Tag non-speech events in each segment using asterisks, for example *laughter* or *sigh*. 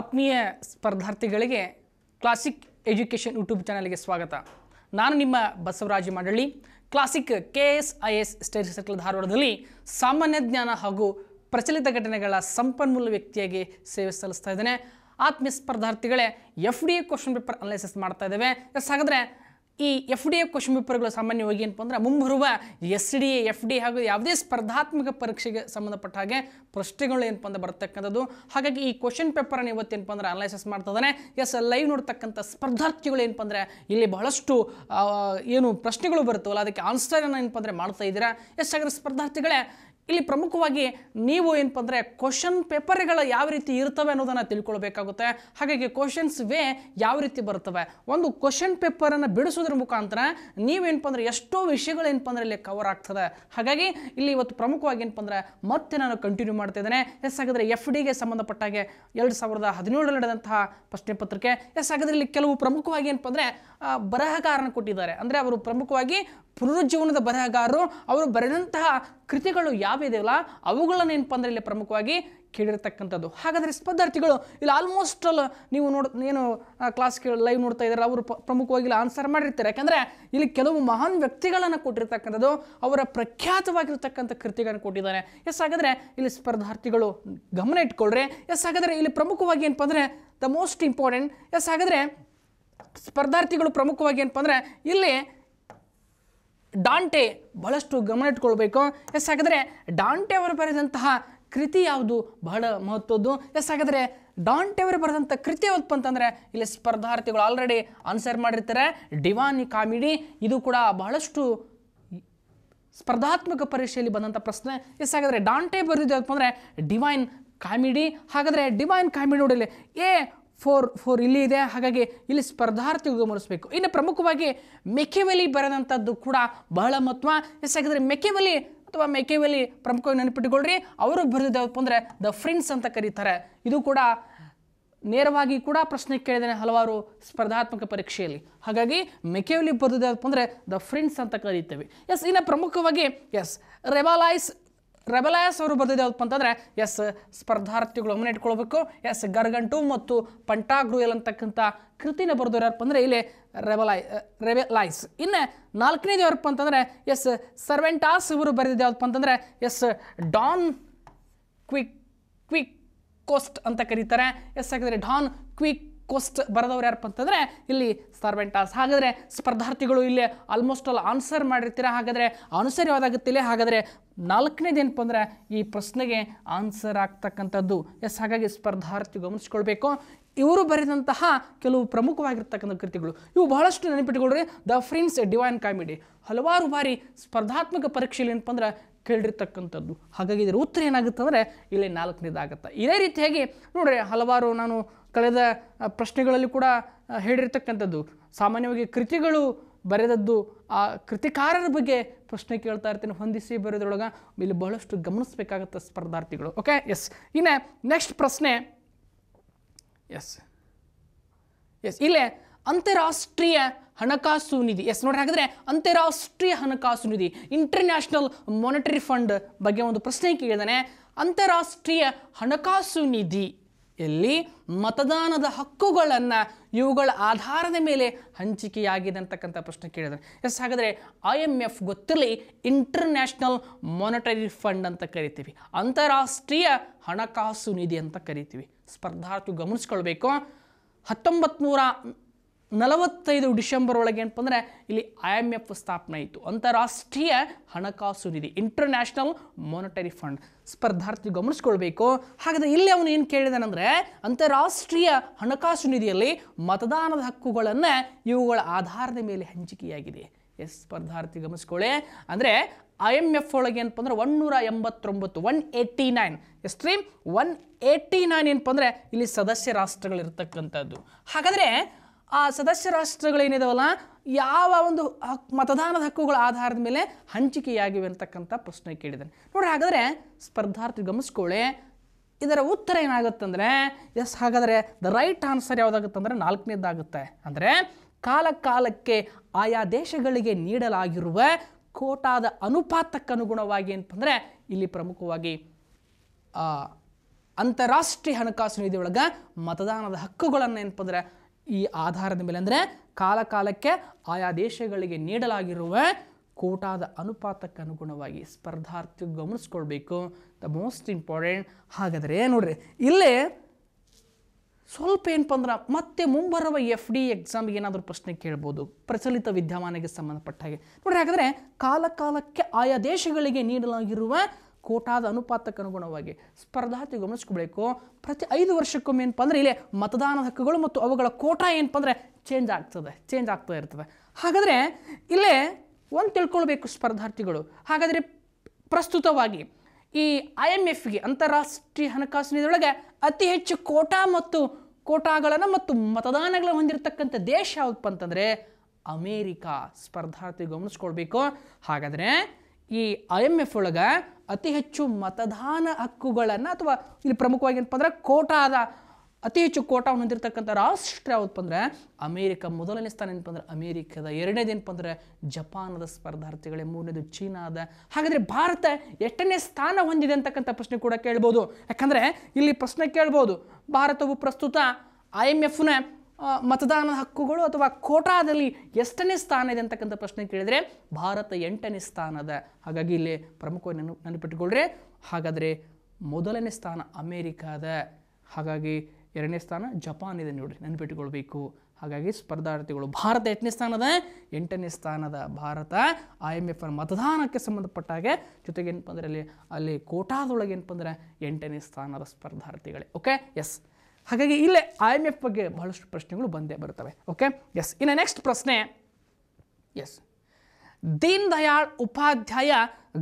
ಆತ್ಮೀಯ ಸ್ಪರ್ಧಾರ್ಥಿಗಳಿಗೆ classic education YouTube ಚಾನಲ್ಗೆ ಸ್ವಾಗತ ನಾನು ನಿಮ್ಮ Basavaraj Mandali classic K S I S stage circle ಧಾರವಾಡದಲ್ಲಿ ಸಾಮಾನ್ಯ ಜ್ಞಾನ ಹಾಗೂ ಪ್ರಚಲಿತ ಘಟನೆಗಳ ಸಂಪನ್ಮೂಲ ವ್ಯಕ್ತಿಯಾಗಿ ಸೇವೆ ಸಲ್ಲಿಸ್ತಾ ಇದ್ದೇನೆ ಆತ್ಮೀಯ ಸ್ಪರ್ಧಾರ್ಥಿಗಳೇ F D A question paper analysis ಮಾಡ್ತಾ ಇದ್ದೇವೆ ಎಸ್ ಹಾಗಾದರೆ ಈ ಎಫ್ ಡಿ ಎ ಕ್ವಶನ್ ಪೇಪರ್ಗಳು ಸಾಮಾನ್ಯವಾಗಿ ಏನಪ್ಪ ಅಂದ್ರೆ ಮುಂಬರುವ S D A F D ಹಾಗೂ ಯಾವುದೇ ಸ್ಪರ್ಧಾತ್ಮಕ ಪರೀಕ್ಷೆಗೆ ಸಂಬಂಧಪಟ್ಟ ಹಾಗೆ ಪ್ರಶ್ನೆಗಳು ಏನಪ್ಪ ಅಂದ್ರೆ ಬರ್ತಕ್ಕಂಥದ್ದು ಹಾಗಾಗಿ ಈ ಕ್ವಶನ್ ಪೇಪರನ್ನು ಇವತ್ತೇನಪ್ಪ ಅಂದ್ರೆ ಮಾಡ್ತಾ ಇದ್ದಾನೆ ಎಸ್ ಲೈವ್ ನೋಡ್ತಕ್ಕಂಥ ಸ್ಪರ್ಧಾರ್ಥಿಗಳು ಏನಪ್ಪ ಅಂದ್ರೆ ಇಲ್ಲಿ ಬಹಳಷ್ಟು ಏನು ಪ್ರಶ್ನೆಗಳು ಬರುತ್ತವಲ್ಲ ಅದಕ್ಕೆ ಆನ್ಸರ್ ಏನಪ್ಪ ಅಂದ್ರೆ ಮಾಡ್ತಾ ಇದ್ದೀರಾ ಎಸ್ ಹಾಗಾದ್ರೆ ಸ್ಪರ್ಧಾರ್ಥಿಗಳೇ ಇಲ್ಲಿ ಪ್ರಮುಖವಾಗಿ ನೀವು ಏನಪ್ಪ ಅಂದರೆ ಕ್ವಶನ್ ಪೇಪರ್ಗಳು ಯಾವ ರೀತಿ ಇರ್ತವೆ ಅನ್ನೋದನ್ನು ತಿಳ್ಕೊಳ್ಬೇಕಾಗುತ್ತೆ ಹಾಗಾಗಿ ಕ್ವಶನ್ಸ್ ವೇ ಯಾವ ರೀತಿ ಬರ್ತವೆ ಒಂದು ಕ್ವಶನ್ ಪೇಪರನ್ನು ಬಿಡಿಸೋದ್ರ ಮುಖಾಂತರ ನೀವೇನಪ್ಪ ಅಂದರೆ ಎಷ್ಟೋ ವಿಷಯಗಳು ಏನಪ್ಪ ಅಂದರೆ ಇಲ್ಲಿ ಕವರ್ ಆಗ್ತದೆ ಹಾಗಾಗಿ ಇಲ್ಲಿ ಇವತ್ತು ಪ್ರಮುಖವಾಗಿ ಏನಪ್ಪ ಅಂದರೆ ಮತ್ತೆ ನಾನು ಕಂಟಿನ್ಯೂ ಮಾಡ್ತಿದ್ದೇನೆ ಎಸ್ ಹಾಗಾದರೆ ಎಫ್ ಡಿಗೆ ಸಂಬಂಧಪಟ್ಟಾಗೆ ಎರಡು ಸಾವಿರದ ಹದಿನೇಳರಲ್ಲಿ ನಡೆದಂತಹ ಪ್ರಶ್ನೆ ಪತ್ರಿಕೆ ಎಸ್ ಹಾಗಾದರೆ ಇಲ್ಲಿ ಕೆಲವು ಪ್ರಮುಖವಾಗಿ ಏನಪ್ಪ ಅಂದರೆ ಬರಹಗಾರನ ಕೊಟ್ಟಿದ್ದಾರೆ ಅಂದರೆ ಅವರು ಪ್ರಮುಖವಾಗಿ ಪುನರುಜ್ಜೀವನದ ಬರಹಗಾರರು ಅವರು ಬರೆದಂತಹ ಕೃತಿಗಳು ಯಾವಿದೆಯಲ್ಲ ಅವುಗಳನ್ನು ಏನಪ್ಪ ಅಂದರೆ ಇಲ್ಲಿ ಪ್ರಮುಖವಾಗಿ ಕೇಳಿರ್ತಕ್ಕಂಥದ್ದು ಹಾಗಾದರೆ ಸ್ಪರ್ಧಾರ್ಥಿಗಳು ಇಲ್ಲಿ ಆಲ್ಮೋಸ್ಟ್ ನೀವು ನೋಡ್ ಏನು ಕ್ಲಾಸ್ ಲೈವ್ ನೋಡ್ತಾ ಇದ್ದಾರೆ ಅವರು ಪ್ರಮುಖವಾಗಿ ಇಲ್ಲಿ ಆನ್ಸರ್ ಮಾಡಿರ್ತಾರೆ ಯಾಕಂದರೆ ಇಲ್ಲಿ ಕೆಲವು ಮಹಾನ್ ವ್ಯಕ್ತಿಗಳನ್ನು ಕೊಟ್ಟಿರ್ತಕ್ಕಂಥದ್ದು ಅವರ ಪ್ರಖ್ಯಾತವಾಗಿರ್ತಕ್ಕಂಥ ಕೃತಿಗಳನ್ನು ಕೊಟ್ಟಿದ್ದಾರೆ ಎಸ್ ಹಾಗಾದರೆ ಇಲ್ಲಿ ಸ್ಪರ್ಧಾರ್ಥಿಗಳು ಗಮನ ಇಟ್ಕೊಳ್ರಿ ಎಸ್ ಹಾಗಾದರೆ ಇಲ್ಲಿ ಪ್ರಮುಖವಾಗಿ ಏನಪ್ಪ ಅಂದರೆ ದ ಮೋಸ್ಟ್ ಇಂಪಾರ್ಟೆಂಟ್ ಎಸ್ ಹಾಗಾದರೆ ಸ್ಪರ್ಧಾರ್ಥಿಗಳು ಪ್ರಮುಖವಾಗಿ ಏನಪ್ಪ ಅಂದರೆ ಇಲ್ಲಿ ಡಾಂಟೆ ಬಹಳಷ್ಟು ಗಮನ ಇಟ್ಕೊಳ್ಬೇಕು ಎಸ್ ಹಾಗಾದರೆ ಡಾಂಟೆ ಅವರು ಬರೆದಂತಹ ಕೃತಿ ಯಾವುದು ಬಹಳ ಮಹತ್ವದ್ದು ಎಸ್ ಹಾಗಾದರೆ ಡಾಂಟೆ ಅವರು ಬರೆದಂಥ ಕೃತಿ ಯಾವುದಪ್ಪ ಅಂತಂದರೆ ಇಲ್ಲಿ ಸ್ಪರ್ಧಾರ್ಥಿಗಳು ಆಲ್ರೆಡಿ ಆನ್ಸರ್ ಮಾಡಿರ್ತಾರೆ ಡಿವಾನಿ ಕಾಮಿಡಿ ಇದು ಕೂಡ ಬಹಳಷ್ಟು ಸ್ಪರ್ಧಾತ್ಮಕ ಪರೀಕ್ಷೆಯಲ್ಲಿ ಬಂದಂಥ ಪ್ರಶ್ನೆ ಎಸ್ ಹಾಗಾದರೆ ಡಾಂಟೆ ಬರೆದಿದ್ದು ಅಂದರೆ ಡಿವೈನ್ ಕಾಮಿಡಿ ಹಾಗಾದರೆ ಡಿವೈನ್ ಕಾಮಿಡಿ ನೋಡಲಿ ಏ ಫೋರ್ ಫೋರ್ ಇಲ್ಲಿ ಇದೆ ಹಾಗಾಗಿ ಇಲ್ಲಿ ಸ್ಪರ್ಧಾರ್ಥಿ ಗಮನಿಸಬೇಕು ಇನ್ನು ಪ್ರಮುಖವಾಗಿ ಮೆಕೆವಲಿ ಬರೆದಂಥದ್ದು ಕೂಡ ಬಹಳ ಮಹತ್ವ ಹಾಗಾದರೆ ಮೆಕೆವಲಿ ಅಥವಾ ಮೆಕೆವಲಿ ಪ್ರಮುಖವಾಗಿ ನೆನಪಿಟ್ಟುಕೊಳ್ಳ್ರಿ ಅವರು ಬರೆದಿದ್ದಪ್ಪ ಅಂದರೆ ದ ಫ್ರೆಂಡ್ಸ್ ಅಂತ ಕರೀತಾರೆ ಇದು ಕೂಡ ನೇರವಾಗಿ ಕೂಡ ಪ್ರಶ್ನೆ ಕೇಳಿದ್ದೇನೆ ಹಲವಾರು ಸ್ಪರ್ಧಾತ್ಮಕ ಪರೀಕ್ಷೆಯಲ್ಲಿ ಹಾಗಾಗಿ ಮೆಕೆವಲಿ ಬರೆದಿದ್ದಪ್ಪ ಅಂದರೆ ದ ಫ್ರೆಂಡ್ಸ್ ಅಂತ ಕರೀತೇವೆ ಎಸ್ ಇನ್ನು ಪ್ರಮುಖವಾಗಿ ಎಸ್ ರೆಬಾಲೈಸ್ ರೆಬಲಾಯಸ್ ಅವರು ಬರೆದಿದೆ ಯಾವಪ್ಪ ಅಂತಂದರೆ ಎಸ್ ಸ್ಪರ್ಧಾರ್ಥಿಗಳು ಗಮನ ಇಟ್ಕೊಳ್ಬೇಕು ಎಸ್ ಗರ್ಗಂಟು ಮತ್ತು ಪಂಟಾಗ್ರೂಯಲ್ ಅಂತಕ್ಕಂಥ ಕೃತಿನ ಬರೆದವ್ರು ಯಾರಪ್ಪ ಅಂದರೆ ಇಲ್ಲಿ ರೆಬಲಾಯ್ ರೆಬಲಾಯ್ಸ್ ಇನ್ನು ನಾಲ್ಕನೇದು ಯಾರಪ್ಪ ಅಂತಂದರೆ ಎಸ್ ಸರ್ವೆಂಟಾಸ್ ಇವರು ಬರೆದಿದೆ ಯಾವಪ್ಪ ಅಂತಂದರೆ yes Don quick Quixote ಅಂತ ಕರೀತಾರೆ ಎಸ್ ಹಾಕಿದರೆ ಡಾನ್ ಕ್ವಿಕ್ ಕ್ವಸ್ಟ್ ಬರೆದವ್ರು ಯಾರಪ್ಪ ಅಂತಂದರೆ ಇಲ್ಲಿ ಸರ್ವೆಂಟಾಸ್ ಹಾಗಾದರೆ ಸ್ಪರ್ಧಾರ್ಥಿಗಳು ಇಲ್ಲಿ ಆಲ್ಮೋಸ್ಟ್ ಆಲ್ ಆನ್ಸರ್ ಮಾಡಿರ್ತೀರಾ ಹಾಗಾದರೆ ಅನುಸರ್ಯವಾದಾಗುತ್ತಿಲ್ಲ ಯಾವುದಾಗುತ್ತಿಲ್ಲ ಹಾಗಾದರೆ ಏನಪ್ಪ ಅಂದರೆ ಈ ಪ್ರಶ್ನೆಗೆ ಆನ್ಸರ್ ಆಗ್ತಕ್ಕಂಥದ್ದು ಎಸ್ ಹಾಗಾಗಿ ಸ್ಪರ್ಧಾರ್ಥಿ ಗಮನಿಸ್ಕೊಳ್ಬೇಕು ಇವರು ಬರೆದಂತಹ ಕೆಲವು ಪ್ರಮುಖವಾಗಿರ್ತಕ್ಕಂಥ ಕೃತಿಗಳು ಇವು ಬಹಳಷ್ಟು ನೆನಪಿಟ್ಕೊಳ್ರಿ ದ ಫ್ರಿನ್ಸ್ ಡಿವೈನ್ ಕಾಮಿಡಿ ಹಲವಾರು ಬಾರಿ ಸ್ಪರ್ಧಾತ್ಮಕ ಪರೀಕ್ಷೆಯಲ್ಲಿ ಏನಪ್ಪ ಅಂದ್ರೆ ಕೇಳಿರ್ತಕ್ಕಂಥದ್ದು ಹಾಗಾಗಿ ಇದರ ಉತ್ತರ ಏನಾಗುತ್ತೆ ಅಂದರೆ ಇಲ್ಲಿ ನಾಲ್ಕನೇದಾಗುತ್ತೆ ಇದೇ ರೀತಿಯಾಗಿ ನೋಡ್ರಿ ಹಲವಾರು ನಾನು ಕಳೆದ ಪ್ರಶ್ನೆಗಳಲ್ಲಿ ಕೂಡ ಹೇಳಿರ್ತಕ್ಕಂಥದ್ದು ಸಾಮಾನ್ಯವಾಗಿ ಕೃತಿಗಳು ಬರೆದದ್ದು ಆ ಕೃತಿಕಾರರ ಬಗ್ಗೆ ಪ್ರಶ್ನೆ ಕೇಳ್ತಾ ಇರ್ತೀನಿ ಹೊಂದಿಸಿ ಬರೋದ್ರೊಳಗೆ ಇಲ್ಲಿ ಬಹಳಷ್ಟು ಗಮನಿಸಬೇಕಾಗತ್ತೆ ಸ್ಪರ್ಧಾರ್ಥಿಗಳು ಓಕೆ ಎಸ್ ಇನ್ನು ನೆಕ್ಸ್ಟ್ ಪ್ರಶ್ನೆ ಎಸ್ ಎಸ್ ಇಲ್ಲೇ ಅಂತಾರಾಷ್ಟ್ರೀಯ ಹಣಕಾಸು ನಿಧಿ ಎಸ್ ನೋಡಿ ಹಾಗಾದರೆ ಅಂತಾರಾಷ್ಟ್ರೀಯ ಹಣಕಾಸು ನಿಧಿ ಇಂಟರ್ನ್ಯಾಷನಲ್ ಮಾನಿಟರಿ ಫಂಡ್ ಬಗ್ಗೆ ಒಂದು ಪ್ರಶ್ನೆ ಕೇಳಿದಾನೆ ಅಂತಾರಾಷ್ಟ್ರೀಯ ಹಣಕಾಸು ನಿಧಿ ಎಲ್ಲಿ ಮತದಾನದ ಹಕ್ಕುಗಳನ್ನು ಇವುಗಳ ಆಧಾರದ ಮೇಲೆ ಹಂಚಿಕೆಯಾಗಿದೆ ಅಂತಕ್ಕಂಥ ಪ್ರಶ್ನೆ ಕೇಳಿದ್ರು ಎಸ್ ಹಾಗಾದರೆ ಐ ಎಮ್ ಎಫ್ ಗೊತ್ತಿರಲಿ ಇಂಟರ್ನ್ಯಾಷನಲ್ ಮಾನಿಟರಿ ಫಂಡ್ ಅಂತ ಕರಿತೀವಿ ಅಂತಾರಾಷ್ಟ್ರೀಯ ಹಣಕಾಸು ನಿಧಿ ಅಂತ ಕರಿತೀವಿ ಸ್ಪರ್ಧಾರ್ಥಿ ಗಮನಿಸ್ಕೊಳ್ಬೇಕು ಹತ್ತೊಂಬತ್ತು ನೂರ ನಲವತ್ತೈದು ಡಿಸೆಂಬರ್ ಒಳಗೆ ಏನಪ್ಪ ಇಲ್ಲಿ ಐ ಎಮ್ ಎಫ್ ಸ್ಥಾಪನೆ ಆಯಿತು ಅಂತಾರಾಷ್ಟ್ರೀಯ ಹಣಕಾಸು ನಿಧಿ ಇಂಟರ್ನ್ಯಾಷನಲ್ ಮಾನಿಟರಿ ಫಂಡ್ ಸ್ಪರ್ಧಾರ್ಥಿ ಗಮನಿಸ್ಕೊಳ್ಬೇಕು ಹಾಗಾದರೆ ಇಲ್ಲಿ ಅವನು ಏನು ಕೇಳಿದಾನಂದರೆ ಅಂತಾರಾಷ್ಟ್ರೀಯ ಹಣಕಾಸು ನಿಧಿಯಲ್ಲಿ ಮತದಾನದ ಹಕ್ಕುಗಳನ್ನು ಇವುಗಳ ಆಧಾರದ ಮೇಲೆ ಹಂಚಿಕೆಯಾಗಿದೆ ಎಸ್ ಸ್ಪರ್ಧಾರ್ಥಿ ಗಮನಿಸ್ಕೊಳ್ಳಿ ಅಂದರೆ ಐ ಎಮ್ ಎಫ್ ಒಳಗೆ ಏನಪ್ಪ ಅಂದರೆ ಒನ್ನೂರ ಎಂಬತ್ತೊಂಬತ್ತು ಒನ್ ಏಯ್ಟಿ ನೈನ್ ಎಷ್ಟ್ರೀಮ್ ಒನ್ ಏಯ್ಟಿ ನೈನ್ ಏನಪ್ಪ ಇಲ್ಲಿ ಸದಸ್ಯ ರಾಷ್ಟ್ರಗಳಿರ್ತಕ್ಕಂಥದ್ದು ಹಾಗಾದರೆ ಆ ಸದಸ್ಯ ರಾಷ್ಟ್ರಗಳೇನಿದಾವಲ್ಲ ಯಾವ ಒಂದು ಮತದಾನದ ಹಕ್ಕುಗಳ ಆಧಾರದ ಮೇಲೆ ಹಂಚಿಕೆಯಾಗಿವೆ ಅಂತಕ್ಕಂಥ ಪ್ರಶ್ನೆ ಕೇಳಿದ್ದಾನೆ ನೋಡ್ರಿ ಹಾಗಾದರೆ ಸ್ಪರ್ಧಾರ್ಥಿ ಗಮನಿಸ್ಕೊಳ್ಳಿ ಇದರ ಉತ್ತರ ಏನಾಗುತ್ತಂದರೆ ಎಸ್ ಹಾಗಾದರೆ ದ ರೈಟ್ ಆನ್ಸರ್ ಯಾವುದಾಗುತ್ತಂದರೆ ನಾಲ್ಕನೇದಾಗುತ್ತೆ ಅಂದರೆ ಕಾಲಕಾಲಕ್ಕೆ ಆಯಾ ದೇಶಗಳಿಗೆ ನೀಡಲಾಗಿರುವ ಕೋಟಾದ ಅನುಪಾತಕ್ಕನುಗುಣವಾಗಿ ಅಂತಂದರೆ ಇಲ್ಲಿ ಪ್ರಮುಖವಾಗಿ ಅಂತಾರಾಷ್ಟ್ರೀಯ ಹಣಕಾಸು ನಿಧಿ ಮತದಾನದ ಹಕ್ಕುಗಳನ್ನು ಏನಪ್ಪ ಈ ಆಧಾರದ ಮೇಲೆ ಅಂದರೆ ಕಾಲಕಾಲಕ್ಕೆ ಆಯಾ ದೇಶಗಳಿಗೆ ನೀಡಲಾಗಿರುವ ಕೋಟಾದ ಅನುಪಾತಕ್ಕೆ ಅನುಗುಣವಾಗಿ ಸ್ಪರ್ಧಾರ್ಥಿ ಗಮನಿಸ್ಕೊಳ್ಬೇಕು ದ ಮೋಸ್ಟ್ ಇಂಪಾರ್ಟೆಂಟ್ ಹಾಗಾದರೆ ನೋಡ್ರಿ ಇಲ್ಲೇ ಸ್ವಲ್ಪ ಏನಪ್ಪ ಅಂದ್ರೆ ಮತ್ತೆ ಮುಂಬರುವ ಎಫ್ ಡಿ ಎಕ್ಸಾಮ್ಗೆ ಏನಾದರೂ ಪ್ರಶ್ನೆ ಕೇಳ್ಬೋದು ಪ್ರಚಲಿತ ವಿದ್ಯಮಾನಕ್ಕೆ ಸಂಬಂಧಪಟ್ಟ ಹಾಗೆ ನೋಡ್ರಿ ಹಾಗಾದರೆ ಕಾಲಕಾಲಕ್ಕೆ ಆಯಾ ದೇಶಗಳಿಗೆ ನೀಡಲಾಗಿರುವ ಕೋಟಾದ ಅನುಗುಣವಾಗಿ ಸ್ಪರ್ಧಾರ್ಥಿ ಗಮನಿಸ್ಕೊಳ್ಬೇಕು ಪ್ರತಿ ಐದು ವರ್ಷಕ್ಕೊಮ್ಮೆ ಏನಪ್ಪ ಅಂದರೆ ಇಲ್ಲೇ ಮತದಾನದ ಹಕ್ಕುಗಳು ಮತ್ತು ಅವುಗಳ ಕೋಟಾ ಏನಪ್ಪ ಅಂದರೆ ಚೇಂಜ್ ಆಗ್ತದೆ ಚೇಂಜ್ ಆಗ್ತಾ ಇರ್ತದೆ ಹಾಗಾದರೆ ಇಲ್ಲೇ ಒಂದು ತಿಳ್ಕೊಳ್ಬೇಕು ಸ್ಪರ್ಧಾರ್ಥಿಗಳು ಹಾಗಾದರೆ ಪ್ರಸ್ತುತವಾಗಿ ಈ ಐ ಎಮ್ ಎಫ್ಗೆ ಅಂತಾರಾಷ್ಟ್ರೀಯ ಹಣಕಾಸು ನಿಧಿಯೊಳಗೆ ಅತಿ ಹೆಚ್ಚು ಕೋಟಾ ಮತ್ತು ಕೋಟಾಗಳನ್ನು ಮತ್ತು ಮತದಾನಗಳನ್ನು ಹೊಂದಿರತಕ್ಕಂಥ ದೇಶ ಯಾವುದಪ್ಪ ಅಂತಂದರೆ ಅಮೇರಿಕಾ ಸ್ಪರ್ಧಾರ್ಥಿ ಗಮನಿಸ್ಕೊಳ್ಬೇಕು ಹಾಗಾದರೆ ಈ ಐ ಎಮ್ ಎಫ್ ಒಳಗೆ ಅತಿ ಹೆಚ್ಚು ಮತದಾನ ಹಕ್ಕುಗಳನ್ನು ಅಥವಾ ಇಲ್ಲಿ ಪ್ರಮುಖವಾಗಿ ಏನಪ್ಪ ಅಂದ್ರೆ ಕೋಟಾದ ಅತಿ ಹೆಚ್ಚು ಕೋಟಾ ಹೊಂದಿರತಕ್ಕಂಥ ರಾಷ್ಟ್ರ ಯಾವುದಪ್ಪ ಅಂದರೆ ಅಮೇರಿಕ ಮೊದಲನೇ ಸ್ಥಾನ ಏನಪ್ಪ ಅಂದರೆ ಅಮೇರಿಕದ ಎರಡನೇದು ಏನಪ್ಪ ಅಂದರೆ ಜಪಾನದ ಸ್ಪರ್ಧಾರ್ಥಿಗಳೇ ಮೂರನೇದು ಚೀನಾದ ಹಾಗಾದರೆ ಭಾರತ ಎಷ್ಟನೇ ಸ್ಥಾನ ಹೊಂದಿದೆ ಅಂತಕ್ಕಂಥ ಪ್ರಶ್ನೆ ಕೂಡ ಕೇಳ್ಬೋದು ಯಾಕಂದರೆ ಇಲ್ಲಿ ಪ್ರಶ್ನೆ ಕೇಳ್ಬೋದು ಭಾರತವು ಪ್ರಸ್ತುತ ಐ ಎಮ್ ಎಫ್ನ ಮತದಾನ ಹಕ್ಕುಗಳು ಅಥವಾ ಕೋಟಾದಲ್ಲಿ ಎಷ್ಟನೇ ಸ್ಥಾನ ಇದೆ ಅಂತಕ್ಕಂಥ ಪ್ರಶ್ನೆ ಕೇಳಿದರೆ ಭಾರತ ಎಂಟನೇ ಸ್ಥಾನದ ಹಾಗಾಗಿ ಇಲ್ಲಿ ಪ್ರಮುಖವಾಗಿ ನೆನ ನೆನಪಿಟ್ಟುಕೊಳ್ಳ್ರೆ ಹಾಗಾದರೆ ಮೊದಲನೇ ಸ್ಥಾನ ಅಮೇರಿಕಾದ ಹಾಗಾಗಿ ಎರಡನೇ ಸ್ಥಾನ ಜಪಾನ್ ಇದೆ ನೋಡಿ ನೆನಪಿಟ್ಟುಕೊಳ್ಬೇಕು ಹಾಗಾಗಿ ಸ್ಪರ್ಧಾರ್ಥಿಗಳು ಭಾರತ ಎಂಟನೇ ಸ್ಥಾನದ ಎಂಟನೇ ಸ್ಥಾನದ ಭಾರತ ಐ ಎಮ್ ಎಫ್ನ ಮತದಾನಕ್ಕೆ ಹಾಗೆ ಜೊತೆಗೆ ಏನಪ್ಪ ಅಂದರೆ ಅಲ್ಲಿ ಅಲ್ಲಿ ಕೋಟಾದೊಳಗೆ ಏನಪ್ಪ ಅಂದರೆ ಎಂಟನೇ ಸ್ಥಾನದ ಸ್ಪರ್ಧಾರ್ಥಿಗಳೇ ಓಕೆ ಎಸ್ ಹಾಗಾಗಿ ಇಲ್ಲೇ ಐ ಎಮ್ ಎಫ್ ಬಗ್ಗೆ ಬಹಳಷ್ಟು ಪ್ರಶ್ನೆಗಳು ಬಂದೇ ಬರುತ್ತವೆ ಓಕೆ ಎಸ್ ಇನ್ನು ನೆಕ್ಸ್ಟ್ ಪ್ರಶ್ನೆ ಎಸ್ ದೀನ್ ದಯಾಳ್ ಉಪಾಧ್ಯಾಯ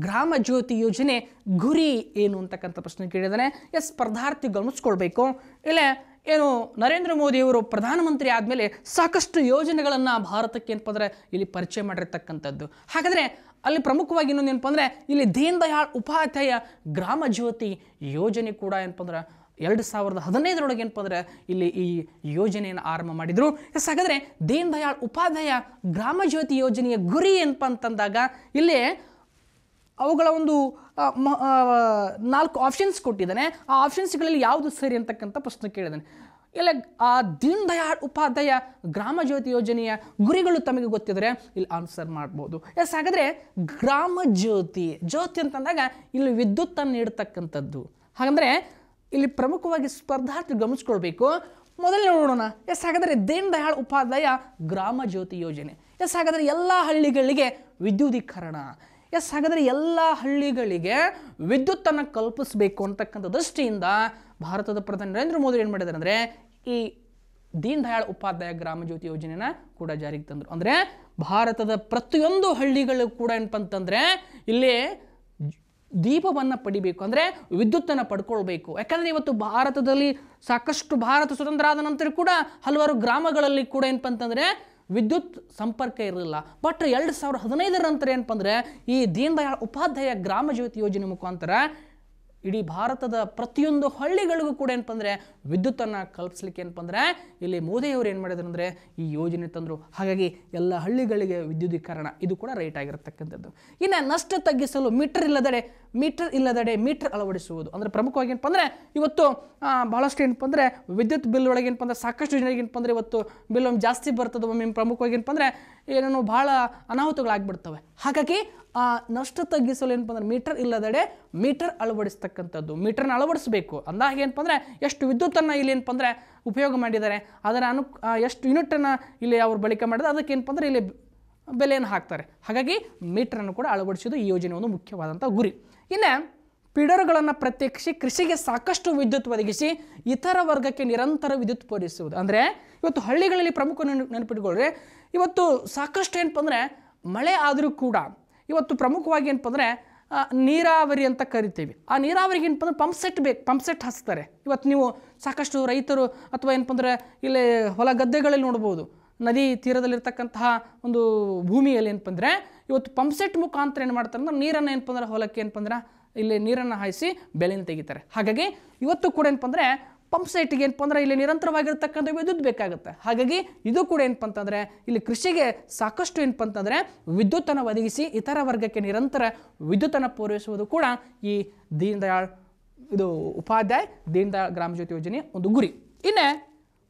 ಗ್ರಾಮ ಜ್ಯೋತಿ ಯೋಜನೆ ಗುರಿ ಏನು ಅಂತಕ್ಕಂಥ ಪ್ರಶ್ನೆ ಕೇಳಿದಾನೆ ಎಸ್ ಸ್ಪರ್ಧಾರ್ಥಿ ಗಮನಿಸ್ಕೊಳ್ಬೇಕು ಇಲ್ಲೇ ಏನು ನರೇಂದ್ರ ಮೋದಿಯವರು ಪ್ರಧಾನಮಂತ್ರಿ ಆದಮೇಲೆ ಸಾಕಷ್ಟು ಯೋಜನೆಗಳನ್ನು ಭಾರತಕ್ಕೆ ಏನಪ್ಪ ಅಂದರೆ ಇಲ್ಲಿ ಪರಿಚಯ ಮಾಡಿರ್ತಕ್ಕಂಥದ್ದು ಹಾಗಾದರೆ ಅಲ್ಲಿ ಪ್ರಮುಖವಾಗಿ ಇನ್ನೊಂದು ಏನಪ್ಪ ಅಂದರೆ ಇಲ್ಲಿ ದೀನ್ ದಯಾಳ್ ಉಪಾಧ್ಯಾಯ ಗ್ರಾಮ ಜ್ಯೋತಿ ಯೋಜನೆ ಕೂಡ ಏನಪ್ಪ ಅಂದ್ರೆ ಎರಡು ಸಾವಿರದ ಹದಿನೈದರೊಳಗೆ ಏನಪ್ಪ ಅಂದರೆ ಇಲ್ಲಿ ಈ ಯೋಜನೆಯನ್ನು ಆರಂಭ ಮಾಡಿದರು ಎಸ್ ಹಾಗಾದರೆ ದೀನ್ ದಯಾಳ್ ಉಪಾಧ್ಯಾಯ ಗ್ರಾಮ ಜ್ಯೋತಿ ಯೋಜನೆಯ ಗುರಿ ಏನಪ್ಪ ಅಂತಂದಾಗ ಇಲ್ಲಿ ಅವುಗಳ ಒಂದು ನಾಲ್ಕು ಆಪ್ಷನ್ಸ್ ಕೊಟ್ಟಿದ್ದಾನೆ ಆ ಆಪ್ಷನ್ಸ್ಗಳಲ್ಲಿ ಯಾವುದು ಸರಿ ಅಂತಕ್ಕಂಥ ಪ್ರಶ್ನೆ ಕೇಳಿದ್ದಾನೆ ಇಲ್ಲ ಆ ದೀನ್ ದಯಾಳ್ ಉಪಾಧ್ಯಾಯ ಗ್ರಾಮ ಜ್ಯೋತಿ ಯೋಜನೆಯ ಗುರಿಗಳು ತಮಗೆ ಗೊತ್ತಿದ್ರೆ ಇಲ್ಲಿ ಆನ್ಸರ್ ಮಾಡ್ಬೋದು ಎಸ್ ಹಾಗಾದರೆ ಗ್ರಾಮ ಜ್ಯೋತಿ ಜ್ಯೋತಿ ಅಂತಂದಾಗ ಇಲ್ಲಿ ವಿದ್ಯುತ್ತನ್ನು ನೀಡ್ತಕ್ಕಂಥದ್ದು ಹಾಗಂದರೆ ಇಲ್ಲಿ ಪ್ರಮುಖವಾಗಿ ಸ್ಪರ್ಧಾರ್ಥಿ ಗಮನಿಸ್ಕೊಳ್ಬೇಕು ಮೊದಲು ನೋಡೋಣ ಎಸ್ ಹಾಗಾದರೆ ದೀನ್ ದಯಾಳ್ ಉಪಾಧ್ಯಾಯ ಗ್ರಾಮ ಜ್ಯೋತಿ ಯೋಜನೆ ಎಸ್ ಹಾಗಾದರೆ ಎಲ್ಲ ಹಳ್ಳಿಗಳಿಗೆ ವಿದ್ಯುದೀಕರಣ ಎಸ್ ಹಾಗಾದರೆ ಎಲ್ಲ ಹಳ್ಳಿಗಳಿಗೆ ವಿದ್ಯುತ್ತನ್ನು ಕಲ್ಪಿಸಬೇಕು ಅಂತಕ್ಕಂಥ ದೃಷ್ಟಿಯಿಂದ ಭಾರತದ ಪ್ರಧಾನಿ ನರೇಂದ್ರ ಮೋದಿ ಏನು ಮಾಡಿದ್ದಾರೆ ಅಂದರೆ ಈ ದೀನ್ ದಯಾಳ್ ಉಪಾಧ್ಯಾಯ ಗ್ರಾಮ ಜ್ಯೋತಿ ಯೋಜನೆನ ಕೂಡ ಜಾರಿಗೆ ತಂದರು ಅಂದರೆ ಭಾರತದ ಪ್ರತಿಯೊಂದು ಹಳ್ಳಿಗಳು ಕೂಡ ಏನಪ್ಪ ಅಂತಂದರೆ ಇಲ್ಲಿ ದೀಪವನ್ನು ಪಡಿಬೇಕು ಅಂದರೆ ವಿದ್ಯುತ್ತನ್ನು ಪಡ್ಕೊಳ್ಬೇಕು ಯಾಕಂದರೆ ಇವತ್ತು ಭಾರತದಲ್ಲಿ ಸಾಕಷ್ಟು ಭಾರತ ಸ್ವತಂತ್ರ ಆದ ನಂತರ ಕೂಡ ಹಲವಾರು ಗ್ರಾಮಗಳಲ್ಲಿ ಕೂಡ ಏನಪ್ಪ ಅಂತಂದರೆ ವಿದ್ಯುತ್ ಸಂಪರ್ಕ ಇರಲಿಲ್ಲ ಬಟ್ ಎರಡು ಸಾವಿರದ ಹದಿನೈದರ ನಂತರ ಏನಪ್ಪ ಅಂದರೆ ಈ ದಯಾಳ್ ಉಪಾಧ್ಯಾಯ ಗ್ರಾಮ ಜ್ಯೋತಿ ಯೋಜನೆ ಮುಖಾಂತರ ಇಡೀ ಭಾರತದ ಪ್ರತಿಯೊಂದು ಹಳ್ಳಿಗಳಿಗೂ ಕೂಡ ಏನಪ್ಪ ಅಂದರೆ ವಿದ್ಯುತ್ತನ್ನು ಕಲ್ಪಿಸ್ಲಿಕ್ಕೆ ಏನಪ್ಪ ಇಲ್ಲಿ ಮೋದಿಯವರು ಏನು ಮಾಡಿದ್ರು ಅಂದರೆ ಈ ಯೋಜನೆ ತಂದರು ಹಾಗಾಗಿ ಎಲ್ಲ ಹಳ್ಳಿಗಳಿಗೆ ವಿದ್ಯುದೀಕರಣ ಇದು ಕೂಡ ರೈಟ್ ಆಗಿರತಕ್ಕಂಥದ್ದು ಇನ್ನು ನಷ್ಟ ತಗ್ಗಿಸಲು ಮೀಟರ್ ಇಲ್ಲದಡೆ ಮೀಟರ್ ಇಲ್ಲದಡೆ ಮೀಟರ್ ಅಳವಡಿಸುವುದು ಅಂದರೆ ಪ್ರಮುಖವಾಗಿ ಏನಪ್ಪ ಇವತ್ತು ಭಾಳಷ್ಟು ಏನಪ್ಪ ಅಂದರೆ ವಿದ್ಯುತ್ ಬಿಲ್ ಒಳಗೆ ಏನಪ್ಪ ಅಂದರೆ ಸಾಕಷ್ಟು ಜನರಿಗೆ ಏನಪ್ಪ ಅಂದರೆ ಇವತ್ತು ಬಿಲ್ ಒಮ್ಮೆ ಜಾಸ್ತಿ ಬರ್ತದೆ ಒಮ್ಮೆ ಪ್ರಮುಖವಾಗಿ ಏನಪ್ಪ ಅಂದರೆ ಏನೇನು ಭಾಳ ಅನಾಹುತಗಳಾಗ್ಬಿಡ್ತವೆ ಹಾಗಾಗಿ ಆ ನಷ್ಟ ತಗ್ಗಿಸಲು ಏನಪ್ಪ ಅಂದ್ರೆ ಮೀಟರ್ ಇಲ್ಲದಡೆ ಮೀಟರ್ ಅಳವಡಿಸ್ತಕ್ಕಂಥದ್ದು ಮೀಟರ್ನ ಅಳವಡಿಸಬೇಕು ಅಂದಾಗ ಏನಪ್ಪ ಅಂದರೆ ಎಷ್ಟು ವಿದ್ಯುತ್ತನ್ನು ಇಲ್ಲಿ ಏನಪ್ಪ ಅಂದರೆ ಉಪಯೋಗ ಮಾಡಿದ್ದಾರೆ ಅದರ ಅನು ಎಷ್ಟು ಯೂನಿಟನ್ನು ಇಲ್ಲಿ ಅವರು ಬಳಕೆ ಮಾಡಿದ್ರೆ ಅದಕ್ಕೆ ಏನಪ್ಪ ಅಂದರೆ ಇಲ್ಲಿ ಬೆಲೆಯನ್ನು ಹಾಕ್ತಾರೆ ಹಾಗಾಗಿ ಮೀಟರನ್ನು ಕೂಡ ಅಳವಡಿಸೋದು ಈ ಯೋಜನೆ ಒಂದು ಮುಖ್ಯವಾದಂಥ ಗುರಿ ಇನ್ನು ಪಿಡರ್ಗಳನ್ನು ಪ್ರತ್ಯಕ್ಷಿಸಿ ಕೃಷಿಗೆ ಸಾಕಷ್ಟು ವಿದ್ಯುತ್ ಒದಗಿಸಿ ಇತರ ವರ್ಗಕ್ಕೆ ನಿರಂತರ ವಿದ್ಯುತ್ ಪೂರೈಸುವುದು ಅಂದರೆ ಇವತ್ತು ಹಳ್ಳಿಗಳಲ್ಲಿ ಪ್ರಮುಖ ನೆನಪಿಟ್ಕೊಳ್ಳ್ರಿ ಇವತ್ತು ಸಾಕಷ್ಟು ಏನಪ್ಪ ಅಂದರೆ ಮಳೆ ಆದರೂ ಕೂಡ ಇವತ್ತು ಪ್ರಮುಖವಾಗಿ ಏನಪ್ಪ ಅಂದರೆ ನೀರಾವರಿ ಅಂತ ಕರಿತೀವಿ ಆ ನೀರಾವರಿಗೆ ಏನಪ್ಪ ಅಂದ್ರೆ ಪಂಪ್ ಸೆಟ್ ಬೇಕು ಪಂಪ್ ಸೆಟ್ ಹಚ್ತಾರೆ ಇವತ್ತು ನೀವು ಸಾಕಷ್ಟು ರೈತರು ಅಥವಾ ಏನಪ್ಪ ಅಂದರೆ ಇಲ್ಲಿ ಹೊಲ ಗದ್ದೆಗಳಲ್ಲಿ ನೋಡ್ಬೋದು ನದಿ ತೀರದಲ್ಲಿರ್ತಕ್ಕಂತಹ ಒಂದು ಭೂಮಿಯಲ್ಲಿ ಏನಪ್ಪ ಅಂದರೆ ಇವತ್ತು ಪಂಪ್ ಸೆಟ್ ಮುಖಾಂತರ ಏನು ಮಾಡ್ತಾರೆ ಅಂದ್ರೆ ನೀರನ್ನು ಏನಪ್ಪ ಅಂದ್ರೆ ಹೊಲಕ್ಕೆ ಏನಪ್ಪ ಅಂದ್ರೆ ಇಲ್ಲಿ ನೀರನ್ನು ಹಾಯಿಸಿ ಬೆಳೆಯನ್ನು ತೆಗಿತಾರೆ ಹಾಗಾಗಿ ಇವತ್ತು ಕೂಡ ಏನಪ್ಪ ಅಂದರೆ ಪಂಪ್ ಸೆಟ್ಗೆ ಏನಪ್ಪ ಅಂದರೆ ಇಲ್ಲಿ ನಿರಂತರವಾಗಿರ್ತಕ್ಕಂಥ ವಿದ್ಯುತ್ ಬೇಕಾಗುತ್ತೆ ಹಾಗಾಗಿ ಇದು ಕೂಡ ಏನಪ್ಪ ಅಂತಂದರೆ ಇಲ್ಲಿ ಕೃಷಿಗೆ ಸಾಕಷ್ಟು ಏನಪ್ಪ ಅಂತಂದರೆ ವಿದ್ಯುತ್ತನ್ನು ಒದಗಿಸಿ ಇತರ ವರ್ಗಕ್ಕೆ ನಿರಂತರ ವಿದ್ಯುತ್ತನ್ನು ಪೂರೈಸುವುದು ಕೂಡ ಈ ದೀನ್ ದಯಾಳ್ ಇದು ಉಪಾಧ್ಯಾಯ ದೀನ್ ದಯಾಳ್ ಗ್ರಾಮ ಜ್ಯೋತಿ ಯೋಜನೆ ಒಂದು ಗುರಿ ಇನ್ನು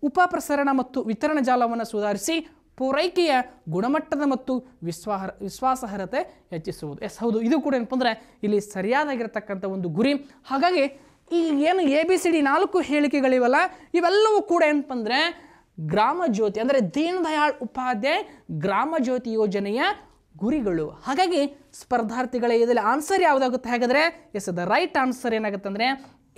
ಉಪಪ್ರಸರಣ ಮತ್ತು ವಿತರಣಾ ಜಾಲವನ್ನು ಸುಧಾರಿಸಿ ಪೂರೈಕೆಯ ಗುಣಮಟ್ಟದ ಮತ್ತು ವಿಶ್ವಾಹ ವಿಶ್ವಾಸಾರ್ಹತೆ ಹೆಚ್ಚಿಸುವುದು ಎಸ್ ಹೌದು ಇದು ಕೂಡ ಏನಪ್ಪ ಅಂದರೆ ಇಲ್ಲಿ ಸರಿಯಾದಾಗಿರತಕ್ಕಂಥ ಒಂದು ಗುರಿ ಹಾಗಾಗಿ ಈ ಏನು ಎ ಬಿ ಸಿ ಡಿ ನಾಲ್ಕು ಹೇಳಿಕೆಗಳಿವಲ್ಲ ಇವೆಲ್ಲವೂ ಕೂಡ ಏನಪ್ಪಂದರೆ ಗ್ರಾಮ ಜ್ಯೋತಿ ಅಂದರೆ ದೀನ್ ದಯಾಳ್ ಉಪಾಧ್ಯಾಯ ಗ್ರಾಮ ಜ್ಯೋತಿ ಯೋಜನೆಯ ಗುರಿಗಳು ಹಾಗಾಗಿ ಸ್ಪರ್ಧಾರ್ಥಿಗಳ ಇದರಲ್ಲಿ ಆನ್ಸರ್ ಯಾವುದಾಗುತ್ತೆ ಹಾಗಾದರೆ ಎಸ್ ದ ರೈಟ್ ಆನ್ಸರ್ ಏನಾಗುತ್ತೆ ಅಂದರೆ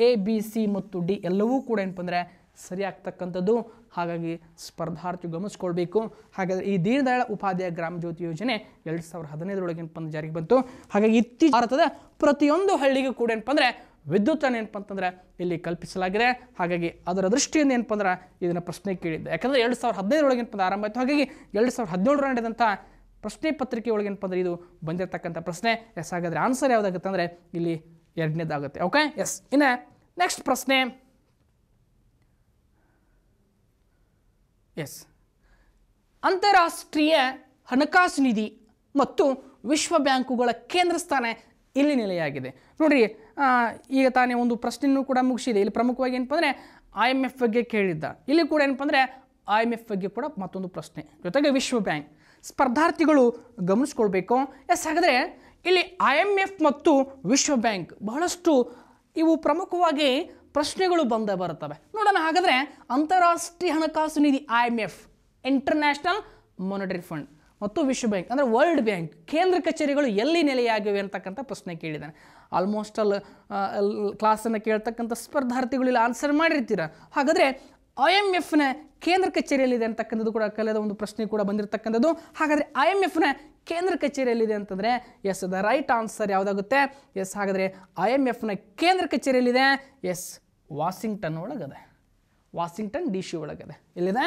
ಎ ಬಿ ಸಿ ಮತ್ತು ಡಿ ಎಲ್ಲವೂ ಕೂಡ ಏನಪ್ಪ ಅಂದರೆ ಸರಿಯಾಗ್ತಕ್ಕಂಥದ್ದು ಹಾಗಾಗಿ ಸ್ಪರ್ಧಾರ್ಥಿ ಗಮನಿಸ್ಕೊಳ್ಬೇಕು ಹಾಗಾದರೆ ಈ ದೀನದಯಾಳ ಉಪಾಧ್ಯಾಯ ಗ್ರಾಮ ಜ್ಯೋತಿ ಯೋಜನೆ ಎರಡು ಸಾವಿರದ ಹದಿನೈದರೊಳಗೆ ಏನಪ್ಪ ಜಾರಿಗೆ ಬಂತು ಹಾಗಾಗಿ ಇತ್ತೀಚೆ ಭಾರತದ ಪ್ರತಿಯೊಂದು ಹಳ್ಳಿಗೂ ಕೂಡ ಏನಪ್ಪ ಅಂದರೆ ವಿದ್ಯುತ್ತನ್ನು ಏನಪ್ಪ ಅಂತಂದರೆ ಇಲ್ಲಿ ಕಲ್ಪಿಸಲಾಗಿದೆ ಹಾಗಾಗಿ ಅದರ ದೃಷ್ಟಿಯಿಂದ ಏನಪ್ಪ ಅಂದ್ರೆ ಇದನ್ನು ಪ್ರಶ್ನೆ ಕೇಳಿದ್ದೆ ಯಾಕಂದ್ರೆ ಎರಡು ಸಾವಿರದ ಹದಿನೈದರೊಳಗೆ ಏನಪ್ಪ ಆರಂಭ ಆಯಿತು ಹಾಗಾಗಿ ಎರಡು ಸಾವಿರದ ಹದಿನೇಳರ ನಡೆದಂಥ ಪ್ರಶ್ನೆ ಪತ್ರಿಕೆ ಒಳಗೆ ಏನಪ್ಪ ಅಂದ್ರೆ ಇದು ಬಂದಿರತಕ್ಕಂಥ ಪ್ರಶ್ನೆ ಎಸ್ ಹಾಗಾದರೆ ಆನ್ಸರ್ ಯಾವುದಾಗುತ್ತೆ ಅಂದರೆ ಇಲ್ಲಿ ಎರಡನೇದಾಗುತ್ತೆ ಓಕೆ ಎಸ್ ಇನ್ನು ನೆಕ್ಸ್ಟ್ ಪ್ರಶ್ನೆ ಎಸ್ ಅಂತಾರಾಷ್ಟ್ರೀಯ ಹಣಕಾಸು ನಿಧಿ ಮತ್ತು ವಿಶ್ವ ಬ್ಯಾಂಕುಗಳ ಕೇಂದ್ರ ಸ್ಥಾನ ಇಲ್ಲಿ ನೆಲೆಯಾಗಿದೆ ನೋಡಿರಿ ಈಗ ತಾನೇ ಒಂದು ಪ್ರಶ್ನೆಯನ್ನು ಕೂಡ ಮುಗಿಸಿದೆ ಇಲ್ಲಿ ಪ್ರಮುಖವಾಗಿ ಏನಪ್ಪ ಅಂದರೆ ಐ ಎಮ್ ಎಫ್ ಬಗ್ಗೆ ಕೇಳಿದ್ದ ಇಲ್ಲಿ ಕೂಡ ಏನಪ್ಪ ಅಂದರೆ ಐ ಎಮ್ ಎಫ್ ಬಗ್ಗೆ ಕೂಡ ಮತ್ತೊಂದು ಪ್ರಶ್ನೆ ಜೊತೆಗೆ ವಿಶ್ವ ಬ್ಯಾಂಕ್ ಸ್ಪರ್ಧಾರ್ಥಿಗಳು ಗಮನಿಸ್ಕೊಳ್ಬೇಕು ಎಸ್ ಹಾಗಾದರೆ ಇಲ್ಲಿ ಐ ಎಮ್ ಎಫ್ ಮತ್ತು ವಿಶ್ವ ಬ್ಯಾಂಕ್ ಬಹಳಷ್ಟು ಇವು ಪ್ರಮುಖವಾಗಿ ಪ್ರಶ್ನೆಗಳು ಬಂದ ಬರುತ್ತವೆ ನೋಡೋಣ ಹಾಗಾದರೆ ಅಂತಾರಾಷ್ಟ್ರೀಯ ಹಣಕಾಸು ನಿಧಿ I M F International Monetary Fund ಮತ್ತು ವಿಶ್ವ ಬ್ಯಾಂಕ್ ಅಂದರೆ ವರ್ಲ್ಡ್ ಬ್ಯಾಂಕ್ ಕೇಂದ್ರ ಕಚೇರಿಗಳು ಎಲ್ಲಿ ನೆಲೆಯಾಗಿವೆ ಅಂತಕ್ಕಂಥ ಪ್ರಶ್ನೆ ಕೇಳಿದ್ದಾನೆ ಆಲ್ಮೋಸ್ಟ್ ಆಲ್ ಕ್ಲಾಸನ್ನು ಕೇಳ್ತಕ್ಕಂಥ ಇಲ್ಲಿ ಆನ್ಸರ್ ಮಾಡಿರ್ತೀರ ಹಾಗಾದರೆ ಐ ಎಮ್ ಎಫ್ನ ಕೇಂದ್ರ ಕಚೇರಿಯಲ್ಲಿದೆ ಅಂತಕ್ಕಂಥದ್ದು ಕೂಡ ಕಲೆದ ಒಂದು ಪ್ರಶ್ನೆ ಕೂಡ ಬಂದಿರತಕ್ಕಂಥದ್ದು ಹಾಗಾದರೆ ಐ ಎಮ್ ಎಫ್ನ ಕೇಂದ್ರ ಕಚೇರಿಯಲ್ಲಿದೆ ಅಂತಂದರೆ ಎಸ್ ದ ರೈಟ್ ಆನ್ಸರ್ ಯಾವುದಾಗುತ್ತೆ ಎಸ್ ಹಾಗಾದರೆ ಐ ಎಮ್ ಎಫ್ನ ಕೇಂದ್ರ ಕಚೇರಿಯಲ್ಲಿದೆ ಎಸ್ ವಾಷಿಂಗ್ಟನ್ ಒಳಗದೆ ವಾಷಿಂಗ್ಟನ್ ಡಿ ಸಿ ಒಳಗದೆ ಎಲ್ಲಿದೆ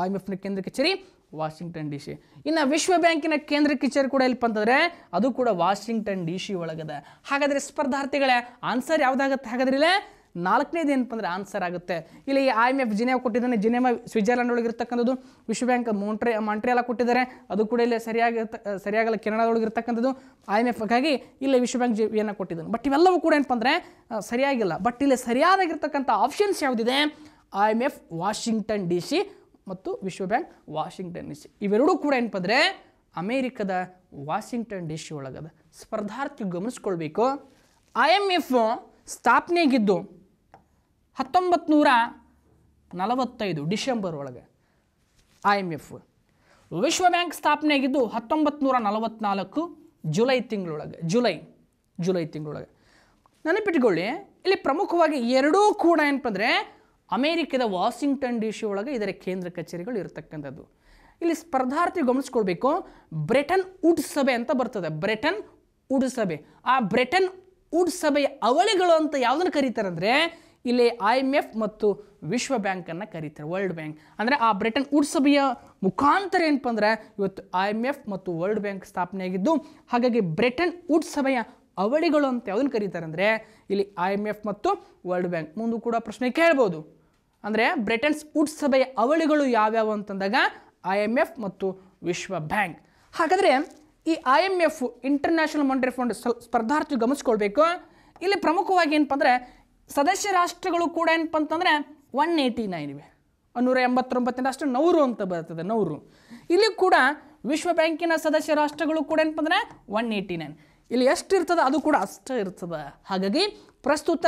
ಐ ಎಮ್ ಎಫ್ನ ಕೇಂದ್ರ ಕಚೇರಿ ವಾಷಿಂಗ್ಟನ್ ಡಿ ಸಿ ಇನ್ನು ವಿಶ್ವ ಬ್ಯಾಂಕಿನ ಕೇಂದ್ರ ಕಚೇರಿ ಕೂಡ ಇಲ್ಲಿ ಅಂತಂದರೆ ಅದು ಕೂಡ ವಾಷಿಂಗ್ಟನ್ ಡಿ ಸಿ ಒಳಗದೆ ಹಾಗಾದರೆ ಸ್ಪರ್ಧಾರ್ಥಿಗಳೇ ಆನ್ಸರ್ ಯಾವುದಾಗತ್ತೆ ಹಾಗಾದ್ರೆ ನಾಲ್ಕನೇದು ಏನಪ್ಪ ಆನ್ಸರ್ ಆಗುತ್ತೆ ಇಲ್ಲಿ ಈ ಐ ಎಮ್ ಎಫ್ ಜಿನೇವ ಕೊಟ್ಟಿದ್ದಾನೆ ಜಿನೇಮ ಸ್ವಿಜರ್ಲ್ಯಾಂಡ್ ಒಳಗೆ ಇರ್ತಕ್ಕಂಥದ್ದು ವಿಶ್ವ ಬ್ಯಾಂಕ್ ಮೌಂಟ್ರಿ ಮಾಂಟ್ರಿಯಲ್ಲ ಕೊಟ್ಟಿದ್ದಾರೆ ಅದು ಕೂಡ ಇಲ್ಲಿ ಸರಿಯಾಗಿ ಸರಿಯಾಗಲ್ಲ ಕೆನಡಾದೊಳಗೆ ಇರ್ತಕ್ಕಂಥದ್ದು ಐ ಎಮ್ ಎಫ್ಗಾಗಿ ಇಲ್ಲಿ ವಿಶ್ವ ಬ್ಯಾಂಕ್ ಜಿ ಕೊಟ್ಟಿದ್ದಾನೆ ಬಟ್ ಇವೆಲ್ಲವೂ ಕೂಡ ಏನಪ್ಪ ಸರಿಯಾಗಿಲ್ಲ ಬಟ್ ಇಲ್ಲಿ ಸರಿಯಾದಾಗಿರ್ತಕ್ಕಂಥ ಆಪ್ಷನ್ಸ್ ಯಾವುದಿದೆ I M F Washington D C ಮತ್ತು ವಿಶ್ವ ಬ್ಯಾಂಕ್ ವಾಷಿಂಗ್ಟನ್ ಡಿ ಸಿ ಇವೆರಡೂ ಕೂಡ ಏನಪ್ಪಂದರೆ ಅಮೇರಿಕದ ವಾಷಿಂಗ್ಟನ್ ಡಿ ಸಿ ಒಳಗದ ಸ್ಪರ್ಧಾರ್ಥಿ ಗಮನಿಸ್ಕೊಳ್ಬೇಕು ಐ ಎಮ್ ಎಫ್ ಸ್ಥಾಪನೆಗಿದ್ದು ಹತ್ತೊಂಬತ್ತು ನೂರ ನಲವತ್ತೈದು ಡಿಸೆಂಬರ್ ಒಳಗೆ ಐ ಎಮ್ ಎಫ್ ವಿಶ್ವ ಬ್ಯಾಂಕ್ ಸ್ಥಾಪನೆಯಾಗಿದ್ದು ಹತ್ತೊಂಬತ್ತು ನೂರ ನಲವತ್ನಾಲ್ಕು ಜುಲೈ ತಿಂಗಳೊಳಗೆ ಜುಲೈ ಜುಲೈ ತಿಂಗಳೊಳಗೆ ನೆನಪಿಟ್ಕೊಳ್ಳಿ ಇಲ್ಲಿ ಪ್ರಮುಖವಾಗಿ ಎರಡೂ ಕೂಡ ಏನಪ್ಪಂದರೆ ಅಮೇರಿಕದ ವಾಷಿಂಗ್ಟನ್ ಡಿ ಸಿ ಒಳಗೆ ಇದರ ಕೇಂದ್ರ ಕಚೇರಿಗಳು ಇರತಕ್ಕಂಥದ್ದು ಇಲ್ಲಿ ಸ್ಪರ್ಧಾರ್ಥಿ ಗಮನಿಸ್ಕೊಳ್ಬೇಕು ಬ್ರಿಟನ್ ವುಡ್ ಸಭೆ ಅಂತ ಬರ್ತದೆ ಬ್ರಿಟನ್ ವುಡ್ ಸಭೆ ಆ ಬ್ರಿಟನ್ ವುಡ್ ಸಭೆಯ ಅವಳಿಗಳು ಅಂತ ಯಾವುದನ್ನು ಕರೀತಾರೆ ಇಲ್ಲಿ ಐ ಎಮ್ ಎಫ್ ಮತ್ತು ವಿಶ್ವ ಬ್ಯಾಂಕನ್ನು ಕರೀತಾರೆ ವರ್ಲ್ಡ್ ಬ್ಯಾಂಕ್ ಅಂದರೆ ಆ ಬ್ರಿಟನ್ ವುಡ್ ಸಭೆಯ ಮುಖಾಂತರ ಏನಪ್ಪ ಅಂದ್ರೆ ಇವತ್ತು ಐ ಎಮ್ ಎಫ್ ಮತ್ತು ವರ್ಲ್ಡ್ ಬ್ಯಾಂಕ್ ಸ್ಥಾಪನೆ ಆಗಿದ್ದು ಹಾಗಾಗಿ ಬ್ರಿಟನ್ ವುಡ್ ಸಭೆಯ ಅವಳಿಗಳು ಅಂತ ಯಾವುದನ್ನು ಕರೀತಾರೆ ಅಂದರೆ ಇಲ್ಲಿ ಐ ಎಮ್ ಎಫ್ ಮತ್ತು ವರ್ಲ್ಡ್ ಬ್ಯಾಂಕ್ ಮುಂದೂ ಕೂಡ ಪ್ರಶ್ನೆ ಕೇಳ್ಬೋದು ಅಂದರೆ ಬ್ರಿಟನ್ ಸ್ಪುಟ್ಸ್ ಸಭೆಯ ಅವಳಿಗಳು ಯಾವ್ಯಾವು ಅಂತಂದಾಗ ಐ ಎಮ್ ಎಫ್ ಮತ್ತು ವಿಶ್ವ ಬ್ಯಾಂಕ್ ಹಾಗಾದರೆ ಈ I M F International Monetary Fund ಸ್ಪರ್ಧಾರ್ಥಿ ಗಮನಿಸ್ಕೊಳ್ಬೇಕು ಇಲ್ಲಿ ಪ್ರಮುಖವಾಗಿ ಏನಪ್ಪ ಅಂದರೆ ಸದಸ್ಯ ರಾಷ್ಟ್ರಗಳು ಕೂಡ ಏನಪ್ಪ ಅಂತಂದರೆ ಒನ್ ಏಯ್ಟಿ ನೈನ್ ಇವೆ ನೂರ ಎಂಬತ್ತೊಂಬತ್ತನೇ ರಾಷ್ಟ್ರ ನೌರು ಅಂತ ಬರ್ತದೆ ನೌರು ಇಲ್ಲಿ ಕೂಡ ವಿಶ್ವ ಬ್ಯಾಂಕಿನ ಸದಸ್ಯ ರಾಷ್ಟ್ರಗಳು ಕೂಡ ಏನಪ್ಪ ಅಂದರೆ ಒನ್ ಏಯ್ಟಿ ನೈನ್ ಇಲ್ಲಿ ಎಷ್ಟು ಇರ್ತದೆ ಅದು ಕೂಡ ಅಷ್ಟೇ ಇರ್ತದೆ ಹಾಗಾಗಿ ಪ್ರಸ್ತುತ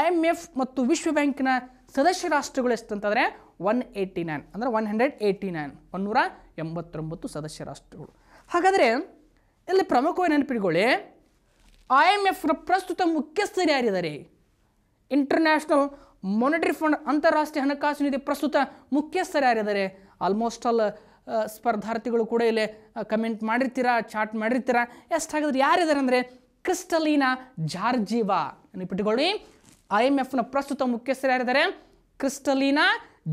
ಐ ಎಮ್ ಎಫ್ ಮತ್ತು ವಿಶ್ವ ಬ್ಯಾಂಕಿನ ಸದಸ್ಯ ರಾಷ್ಟ್ರಗಳು ಎಷ್ಟಂತಂದರೆ ಒನ್ ಏಯ್ಟಿ ನೈನ್ ಅಂದರೆ ಒನ್ ಹಂಡ್ರೆಡ್ ಏಯ್ಟಿ ನೈನ್ ಒನ್ನೂರ ಎಂಬತ್ತೊಂಬತ್ತು ಸದಸ್ಯ ರಾಷ್ಟ್ರಗಳು ಹಾಗಾದರೆ ಇಲ್ಲಿ ಪ್ರಮುಖವಾಗಿ ನೆನಪಿಟ್ಕೊಳ್ಳಿ ಐ ಎಮ್ ಎಫ್ನ ಪ್ರಸ್ತುತ ಮುಖ್ಯಸ್ಥರು ಯಾರಿದ್ದಾರೆ ಇಂಟರ್ನ್ಯಾಷನಲ್ ಮಾನಿಟರಿ ಫಂಡ್ ಅಂತಾರಾಷ್ಟ್ರೀಯ ಹಣಕಾಸು ನಿಧಿ ಪ್ರಸ್ತುತ ಮುಖ್ಯಸ್ಥರು ಯಾರಿದ್ದಾರೆ ಆಲ್ಮೋಸ್ಟ್ ಆಲ್ ಸ್ಪರ್ಧಾರ್ಥಿಗಳು ಕೂಡ ಇಲ್ಲಿ ಕಮೆಂಟ್ ಮಾಡಿರ್ತೀರಾ ಚಾಟ್ ಮಾಡಿರ್ತೀರಾ ಹಾಗಾದ್ರೆ ಯಾರಿದ್ದಾರೆ ಅಂದರೆ ಕ್ರಿಸ್ಟಲೀನಾ ಜಾರ್ಜಿವಾ ನೆನಪಿಟ್ಕೊಳ್ಳಿ ಎಫ್ನ ಪ್ರಸ್ತುತ ಮುಖ್ಯಸ್ಥರು ಯಾರಿದ್ದಾರೆ ಕ್ರಿಸ್ಟಲಿನಾ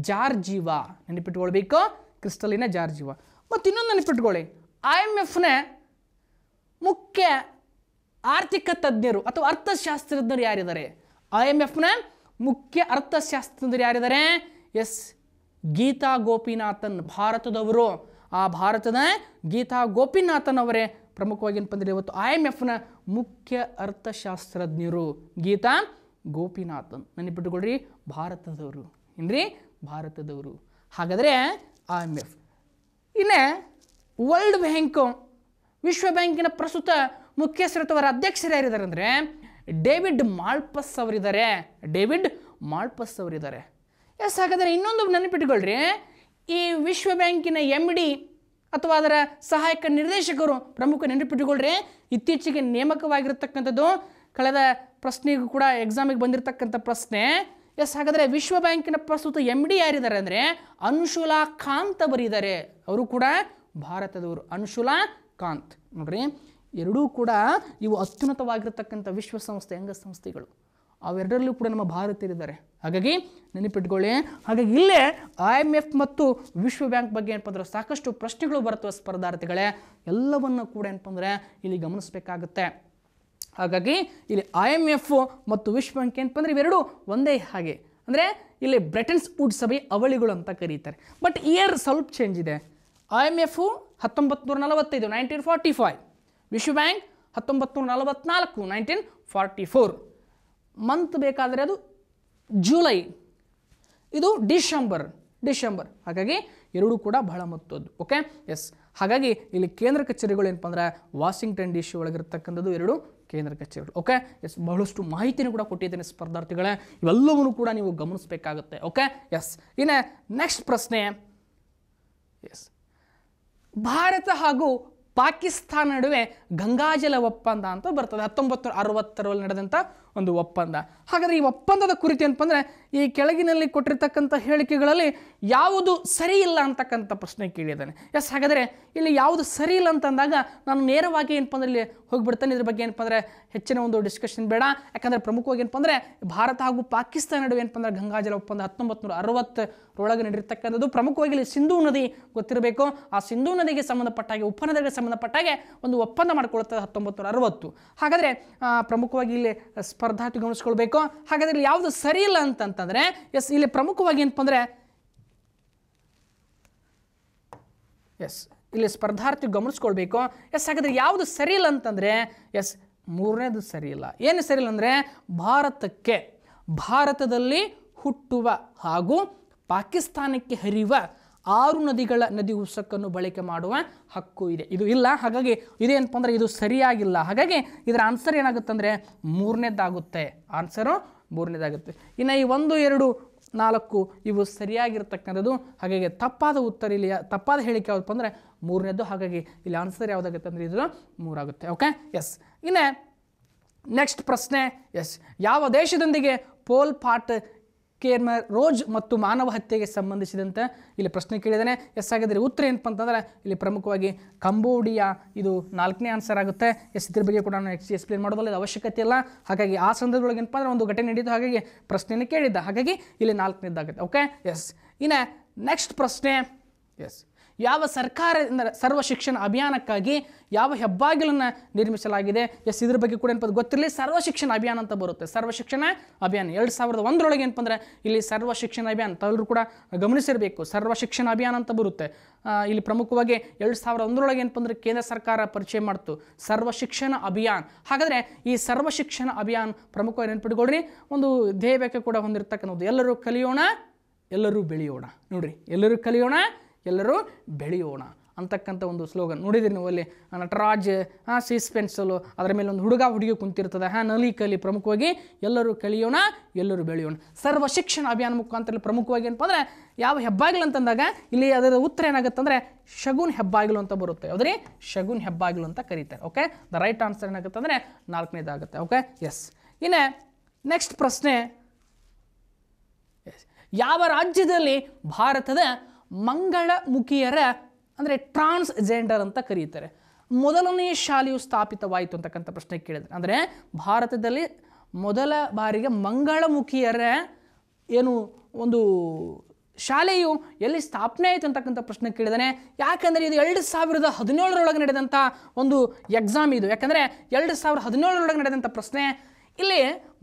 ಜಾರ್ಜೀವ ನೆನಪಿಟ್ಕೊಳ್ಬೇಕು ಕ್ರಿಸ್ಟಲಿನಾ ಜಾರ್ಜೀವ ಮತ್ತು ಇನ್ನೊಂದು ನೆನಪಿಟ್ಕೊಳ್ಳಿ ಐ ಎಂ ಎಫ್ನ ಮುಖ್ಯ ಆರ್ಥಿಕ ತಜ್ಞರು ಅಥವಾ ಅರ್ಥಶಾಸ್ತ್ರಜ್ಞರು ಯಾರಿದ್ದಾರೆ ಐ ಎಂ ಎಫ್ನ ಮುಖ್ಯ ಅರ್ಥಶಾಸ್ತ್ರಜ್ಞರು ಯಾರಿದ್ದಾರೆ ಎಸ್ ಗೀತಾ ಗೋಪಿನಾಥನ್ ಭಾರತದವರು ಆ ಭಾರತದ ಗೀತಾ ಗೋಪಿನಾಥನ್ ಅವರೇ ಪ್ರಮುಖವಾಗಿ ಏನಪ್ಪ ಅಂದರೆ ಇವತ್ತು ಐ ಎಂ ಎಫ್ನ ಮುಖ್ಯ ಅರ್ಥಶಾಸ್ತ್ರಜ್ಞರು ಗೀತಾ ಗೋಪಿನಾಥನ್ ನೆನಪಿಟ್ಟುಕೊಳ್ಳ್ರಿ ಭಾರತದವರು ಏನ್ರಿ ಭಾರತದವರು ಹಾಗಾದರೆ ಐ ಎಮ್ ಎಫ್ ಇನ್ನೇ ವರ್ಲ್ಡ್ ಬ್ಯಾಂಕು ವಿಶ್ವ ಬ್ಯಾಂಕಿನ ಪ್ರಸ್ತುತ ಮುಖ್ಯಸ್ಥರು ಅಥವಾ ಅಧ್ಯಕ್ಷರು ಯಾರಿದ್ದಾರೆ ಅಂದರೆ ಡೇವಿಡ್ ಮಾಲ್ಪಸ್ ಅವರಿದ್ದಾರೆ ಡೇವಿಡ್ ಮಾಲ್ಪಸ್ ಅವರಿದ್ದಾರೆ ಎಸ್ ಹಾಗಾದರೆ ಇನ್ನೊಂದು ನೆನಪಿಟ್ಕೊಳ್ರಿ ಈ ವಿಶ್ವ ಬ್ಯಾಂಕಿನ ಎಮ್ ಡಿ ಅಥವಾ ಅದರ ಸಹಾಯಕ ನಿರ್ದೇಶಕರು ಪ್ರಮುಖ ನೆನಪಿಟ್ಟುಕೊಳ್ಳ್ರೆ ಇತ್ತೀಚೆಗೆ ನೇಮಕವಾಗಿರತಕ್ಕಂಥದ್ದು ಕಳೆದ ಪ್ರಶ್ನೆಗೂ ಕೂಡ ಎಕ್ಸಾಮಿಗೆ ಬಂದಿರತಕ್ಕಂಥ ಪ್ರಶ್ನೆ ಎಸ್ ಹಾಗಾದರೆ ವಿಶ್ವ ಬ್ಯಾಂಕಿನ ಪ್ರಸ್ತುತ ಎಮ್ ಡಿ ಯಾರಿದ್ದಾರೆ ಅಂದರೆ ಅನುಶುಲಾ ಕಾಂತ್ ಬರೀದಾರೆ ಅವರು ಕೂಡ ಭಾರತದವರು ಅನುಶುಲಾ ಕಾಂತ್ ನೋಡ್ರಿ ಎರಡೂ ಕೂಡ ಇವು ಅತ್ಯುನ್ನತವಾಗಿರತಕ್ಕಂಥ ವಿಶ್ವಸಂಸ್ಥೆ ಅಂಗಸಂಸ್ಥೆಗಳು ಅವೆರಡರಲ್ಲೂ ಕೂಡ ನಮ್ಮ ಭಾರತೀಯರಿದ್ದಾರೆ ಹಾಗಾಗಿ ನೆನಪಿಟ್ಕೊಳ್ಳಿ ಹಾಗಾಗಿ ಇಲ್ಲೇ ಐ ಎಮ್ ಎಫ್ ಮತ್ತು ವಿಶ್ವ ಬ್ಯಾಂಕ್ ಬಗ್ಗೆ ಏನಪ್ಪ ಅಂದ್ರೆ ಸಾಕಷ್ಟು ಪ್ರಶ್ನೆಗಳು ಬರ್ತವೆ ಸ್ಪರ್ಧಾರ್ಥಿಗಳೇ ಎಲ್ಲವನ್ನು ಕೂಡ ಏನಪ್ಪ ಅಂದರೆ ಇಲ್ಲಿ ಗಮನಿಸಬೇಕಾಗುತ್ತೆ ಹಾಗಾಗಿ ಇಲ್ಲಿ ಐ ಎಮ್ ಎಫ್ ಮತ್ತು ವಿಶ್ವ ಬ್ಯಾಂಕ್ ಏನಪ್ಪ ಇವೆರಡು ಒಂದೇ ಹಾಗೆ ಅಂದರೆ ಇಲ್ಲಿ ಬ್ರಿಟನ್ಸ್ ವುಡ್ ಸಭೆ ಅವಳಿಗಳು ಅಂತ ಕರೀತಾರೆ ಬಟ್ ಇಯರ್ ಸ್ವಲ್ಪ ಚೇಂಜ್ ಇದೆ ಐ ಎಮ್ ಎಫ್ ಹತ್ತೊಂಬತ್ತು ನಲವತ್ತೈದು ನೈನ್ಟೀನ್ ಫಾರ್ಟಿ ಫೈವ್ ವಿಶ್ವ ಬ್ಯಾಂಕ್ ಹತ್ತೊಂಬತ್ತು ನೂರ ನಲವತ್ನಾಲ್ಕು ನೈನ್ಟೀನ್ ಫಾರ್ಟಿ ಫೋರ್ ಮಂತ್ ಬೇಕಾದರೆ ಅದು ಜುಲೈ ಇದು ಡಿಸೆಂಬರ್ ಡಿಸೆಂಬರ್ ಹಾಗಾಗಿ ಎರಡೂ ಕೂಡ ಬಹಳ ಮತ್ತದ್ದು ಓಕೆ ಎಸ್ ಹಾಗಾಗಿ ಇಲ್ಲಿ ಕೇಂದ್ರ ಕಚೇರಿಗಳು ಏನಪ್ಪ ಅಂದರೆ ವಾಷಿಂಗ್ಟನ್ ಡಿ ಸಿ ಒಳಗಿರ್ತಕ್ಕಂಥದ್ದು ಎರಡು ಕೇಂದ್ರ ಕಚೇರಿಗಳು ಓಕೆ ಎಸ್ ಬಹಳಷ್ಟು ಮಾಹಿತಿನೂ ಕೂಡ ಕೊಟ್ಟಿದ್ದೇನೆ ಸ್ಪರ್ಧಾರ್ಥಿಗಳೇ ಇವೆಲ್ಲವನ್ನೂ ಕೂಡ ನೀವು ಗಮನಿಸಬೇಕಾಗುತ್ತೆ ಓಕೆ ಎಸ್ ಇನ್ನು ನೆಕ್ಸ್ಟ್ ಪ್ರಶ್ನೆ ಎಸ್ ಭಾರತ ಹಾಗೂ ಪಾಕಿಸ್ತಾನ ನಡುವೆ ಗಂಗಾಜಲ ಒಪ್ಪಂದ ಅಂತ ಬರ್ತದೆ ಹತ್ತೊಂಬತ್ತು ಅರವತ್ತರಲ್ಲಿ ನಡೆದಂಥ ಒಂದು ಒಪ್ಪಂದ ಹಾಗಾದರೆ ಈ ಒಪ್ಪಂದದ ಕುರಿತು ಏನಪ್ಪ ಅಂದರೆ ಈ ಕೆಳಗಿನಲ್ಲಿ ಕೊಟ್ಟಿರ್ತಕ್ಕಂಥ ಹೇಳಿಕೆಗಳಲ್ಲಿ ಯಾವುದು ಸರಿ ಇಲ್ಲ ಅಂತಕ್ಕಂಥ ಪ್ರಶ್ನೆ ಕೇಳಿದ್ದಾನೆ ಎಸ್ ಹಾಗಾದರೆ ಇಲ್ಲಿ ಯಾವುದು ಸರಿ ಇಲ್ಲ ಅಂತಂದಾಗ ನಾನು ನೇರವಾಗಿ ಏನಪ್ಪ ಅಂದರೆ ಇಲ್ಲಿ ಹೋಗಿಬಿಡ್ತಾನೆ ಇದ್ರ ಬಗ್ಗೆ ಏನಪ್ಪ ಅಂದರೆ ಹೆಚ್ಚಿನ ಒಂದು ಡಿಸ್ಕಷನ್ ಬೇಡ ಯಾಕಂದರೆ ಪ್ರಮುಖವಾಗಿ ಏನಪ್ಪ ಅಂದರೆ ಭಾರತ ಹಾಗೂ ಪಾಕಿಸ್ತಾನ ನಡುವೆ ಏನಪ್ಪ ಅಂದರೆ ಗಂಗಾಜಲ ಒಪ್ಪಂದ ಹತ್ತೊಂಬತ್ತು ನೂರ ಅರವತ್ತರೊಳಗೆ ನಡೆದಿರ್ತಕ್ಕಂಥದ್ದು ಪ್ರಮುಖವಾಗಿ ಇಲ್ಲಿ ಸಿಂಧೂ ನದಿ ಗೊತ್ತಿರಬೇಕು ಆ ಸಿಂಧೂ ನದಿಗೆ ಸಂಬಂಧಪಟ್ಟಾಗೆ ಉಪನದಿಗೆ ಸಂಬಂಧಪಟ್ಟಾಗೆ ಒಂದು ಒಪ್ಪಂದ ಮಾಡಿಕೊಳ್ಳುತ್ತದೆ ಹತ್ತೊಂಬತ್ತು ನೂರ ಅರವತ್ತು ಹಾಗಾದರೆ ಪ್ರಮುಖವಾಗಿ ಇಲ್ಲಿ ಸ್ಪರ್ಧಾತಿ ಗಮನಿಸ್ಕೊಳ್ಬೇಕು ಹಾಗಾದರೆ ಇಲ್ಲಿ ಯಾವುದು ಸರಿ ಇಲ್ಲ ಅಂತ ಅಂತಂದರೆ ಎಸ್ ಇಲ್ಲಿ ಪ್ರಮುಖವಾಗಿ ಏನಪ್ಪ ಎಸ್ ಇಲ್ಲಿ ಸ್ಪರ್ಧಾರ್ಥಿ ಗಮನಿಸ್ಕೊಳ್ಬೇಕು ಎಸ್ ಹಾಗಾದರೆ ಯಾವುದು ಸರಿ ಇಲ್ಲ ಅಂತಂದ್ರೆ ಎಸ್ ಮೂರನೇದು ಸರಿ ಇಲ್ಲ ಏನು ಸರಿ ಇಲ್ಲ ಅಂದರೆ ಭಾರತಕ್ಕೆ ಭಾರತದಲ್ಲಿ ಹುಟ್ಟುವ ಹಾಗೂ ಪಾಕಿಸ್ತಾನಕ್ಕೆ ಹರಿಯುವ ಆರು ನದಿಗಳ ನದಿ ಉಸಕ್ಕನ್ನು ಬಳಕೆ ಮಾಡುವ ಹಕ್ಕು ಇದೆ ಇದು ಇಲ್ಲ ಹಾಗಾಗಿ ಇದೇನಪ್ಪ ಅಂದ್ರೆ ಇದು ಸರಿಯಾಗಿಲ್ಲ ಹಾಗಾಗಿ ಇದರ ಆನ್ಸರ್ ಏನಾಗುತ್ತೆ ಅಂದ್ರೆ ಮೂರನೇದಾಗುತ್ತೆ ಆನ್ಸರು ಮೂರನೇದಾಗುತ್ತೆ ಇನ್ನು ಈ ಒಂದು ಎರಡು ನಾಲ್ಕು ಇವು ಸರಿಯಾಗಿರ್ತಕ್ಕಂಥದ್ದು ಹಾಗಾಗಿ ತಪ್ಪಾದ ಉತ್ತರ ಇಲ್ಲಿ ತಪ್ಪಾದ ಹೇಳಿಕೆ ಯಾವುದಪ್ಪ ಅಂದರೆ ಮೂರನೇದು ಹಾಗಾಗಿ ಇಲ್ಲಿ ಆನ್ಸರ್ ಯಾವುದಾಗುತ್ತೆ ಅಂದರೆ ಇದು ಮೂರಾಗುತ್ತೆ ಓಕೆ ಎಸ್ ಇನ್ನೇ ನೆಕ್ಸ್ಟ್ ಪ್ರಶ್ನೆ ಎಸ್ ಯಾವ ದೇಶದೊಂದಿಗೆ Pol Pot Khmer Rouge ಮತ್ತು ಮಾನವ ಹತ್ಯೆಗೆ ಸಂಬಂಧಿಸಿದಂತೆ ಇಲ್ಲಿ ಪ್ರಶ್ನೆ ಕೇಳಿದ್ದಾನೆ ಎಸ್ ಆಗಿದ್ರೆ ಉತ್ತರ ಏನಪ್ಪ ಅಂತಂದರೆ ಇಲ್ಲಿ ಪ್ರಮುಖವಾಗಿ ಕಂಬೋಡಿಯಾ ಇದು ನಾಲ್ಕನೇ ಆನ್ಸರ್ ಆಗುತ್ತೆ ಎಸ್ ಇದ್ರ ಬಗ್ಗೆ ಕೂಡ ನಾನು ಎಕ್ಸ್ ಎಕ್ಸ್ಪ್ಲೇನ್ ಮಾಡೋದಲ್ಲ ಇದು ಅವಶ್ಯಕತೆ ಇಲ್ಲ ಹಾಗಾಗಿ ಆ ಸಂದರ್ಭದೊಳಗೆ ಏನಪ್ಪ ಅಂದರೆ ಒಂದು ಘಟನೆ ನಡೆಯಿತು ಹಾಗಾಗಿ ಪ್ರಶ್ನೆಯನ್ನು ಕೇಳಿದ್ದ ಹಾಗಾಗಿ ಇಲ್ಲಿ ನಾಲ್ಕನೇದಾಗುತ್ತೆ ಓಕೆ ಎಸ್ ಇನ್ನು ನೆಕ್ಸ್ಟ್ ಪ್ರಶ್ನೆ ಎಸ್ ಯಾವ ಸರ್ಕಾರದಿಂದ ಸರ್ವ ಶಿಕ್ಷಣ ಅಭಿಯಾನಕ್ಕಾಗಿ ಯಾವ ಹೆಬ್ಬಾಗಿಲನ್ನು ನಿರ್ಮಿಸಲಾಗಿದೆ ಎಸ್ ಇದ್ರ ಬಗ್ಗೆ ಕೂಡ ಏನಪ್ಪ ಗೊತ್ತಿರಲಿ ಸರ್ವ ಶಿಕ್ಷಣ ಅಭಿಯಾನ ಅಂತ ಬರುತ್ತೆ ಸರ್ವ ಶಿಕ್ಷಣ ಅಭಿಯಾನ ಎರಡು ಸಾವಿರದ ಒಂದರೊಳಗೆ ಏನಪ್ಪ ಅಂದರೆ ಇಲ್ಲಿ ಸರ್ವ ಶಿಕ್ಷಣ ಅಭಿಯಾನ ತಾವೆಲ್ಲರೂ ಕೂಡ ಗಮನಿಸಿರಬೇಕು ಸರ್ವ ಶಿಕ್ಷಣ ಅಭಿಯಾನ ಅಂತ ಬರುತ್ತೆ ಇಲ್ಲಿ ಪ್ರಮುಖವಾಗಿ ಎರಡು ಸಾವಿರದ ಒಂದರೊಳಗೆ ಏನಪ್ಪ ಅಂದರೆ ಕೇಂದ್ರ ಸರ್ಕಾರ ಪರಿಚಯ ಮಾಡ್ತು ಸರ್ವ ಶಿಕ್ಷಣ ಅಭಿಯಾನ ಹಾಗಾದರೆ ಈ ಸರ್ವ ಶಿಕ್ಷಣ ಅಭಿಯಾನ ಪ್ರಮುಖವಾಗಿ ನೆನ್ಪಿಟ್ಕೊಳ್ರಿ ಒಂದು ಧ್ಯೇಯ ಕೂಡ ಹೊಂದಿರತಕ್ಕಂಥದ್ದು ಎಲ್ಲರೂ ಕಲಿಯೋಣ ಎಲ್ಲರೂ ಬೆಳೆಯೋಣ ನೋಡಿರಿ ಎಲ್ಲರೂ ಕಲಿಯೋಣ ಎಲ್ಲರೂ ಬೆಳೆಯೋಣ ಅಂತಕ್ಕಂಥ ಒಂದು ಸ್ಲೋಗನ್ ನೋಡಿದಿರಿ ನೀವು ಅಲ್ಲಿ ನಟರಾಜ್ ಹಾಂ ಸಿಸ್ಪೆನ್ಸಲು ಅದರ ಮೇಲೆ ಒಂದು ಹುಡುಗ ಹುಡುಗಿ ಕುಂತಿರ್ತದೆ ಹಾಂ ನಲಿ ಕಲಿ ಪ್ರಮುಖವಾಗಿ ಎಲ್ಲರೂ ಕಲಿಯೋಣ ಎಲ್ಲರೂ ಬೆಳೆಯೋಣ ಸರ್ವ ಶಿಕ್ಷಣ ಅಭಿಯಾನ ಮುಖಾಂತರ ಪ್ರಮುಖವಾಗಿ ಏನಪ್ಪ ಅಂದರೆ ಯಾವ ಹೆಬ್ಬಾಗಿಲು ಅಂತಂದಾಗ ಇಲ್ಲಿ ಅದರ ಉತ್ತರ ಏನಾಗುತ್ತೆ ಅಂದರೆ ಶಗುನ್ ಹೆಬ್ಬಾಗಿಲು ಅಂತ ಬರುತ್ತೆ ಯಾವುದ್ರಿ ಶಗುನ್ ಹೆಬ್ಬಾಗಿಲು ಅಂತ ಕರೀತಾರೆ ಓಕೆ ದ ರೈಟ್ ಆನ್ಸರ್ ಏನಾಗುತ್ತೆ ಅಂದರೆ ನಾಲ್ಕನೇದಾಗುತ್ತೆ ಓಕೆ ಎಸ್ ಇನ್ನು ನೆಕ್ಸ್ಟ್ ಪ್ರಶ್ನೆ ಯಾವ ರಾಜ್ಯದಲ್ಲಿ ಭಾರತದ ಮಂಗಳ ಮುಖಿಯರ ಅಂದರೆ ಟ್ರಾನ್ಸ್ ಜೆಂಡರ್ ಅಂತ ಕರೀತಾರೆ ಮೊದಲನೇ ಶಾಲೆಯು ಸ್ಥಾಪಿತವಾಯಿತು ಅಂತಕ್ಕಂಥ ಪ್ರಶ್ನೆ ಕೇಳಿದ್ರೆ ಅಂದರೆ ಭಾರತದಲ್ಲಿ ಮೊದಲ ಬಾರಿಗೆ ಮುಖಿಯರ ಏನು ಒಂದು ಶಾಲೆಯು ಎಲ್ಲಿ ಸ್ಥಾಪನೆ ಆಯಿತು ಅಂತಕ್ಕಂಥ ಪ್ರಶ್ನೆ ಕೇಳಿದಾನೆ ಯಾಕೆಂದರೆ ಇದು ಎರಡು ಸಾವಿರದ ಹದಿನೇಳರೊಳಗೆ ನಡೆದಂಥ ಒಂದು ಎಕ್ಸಾಮ್ ಇದು ಯಾಕಂದರೆ ಎರಡು ಸಾವಿರದ ಹದಿನೇಳರೊಳಗೆ ನಡೆದಂಥ ಪ್ರಶ್ನೆ ಇಲ್ಲಿ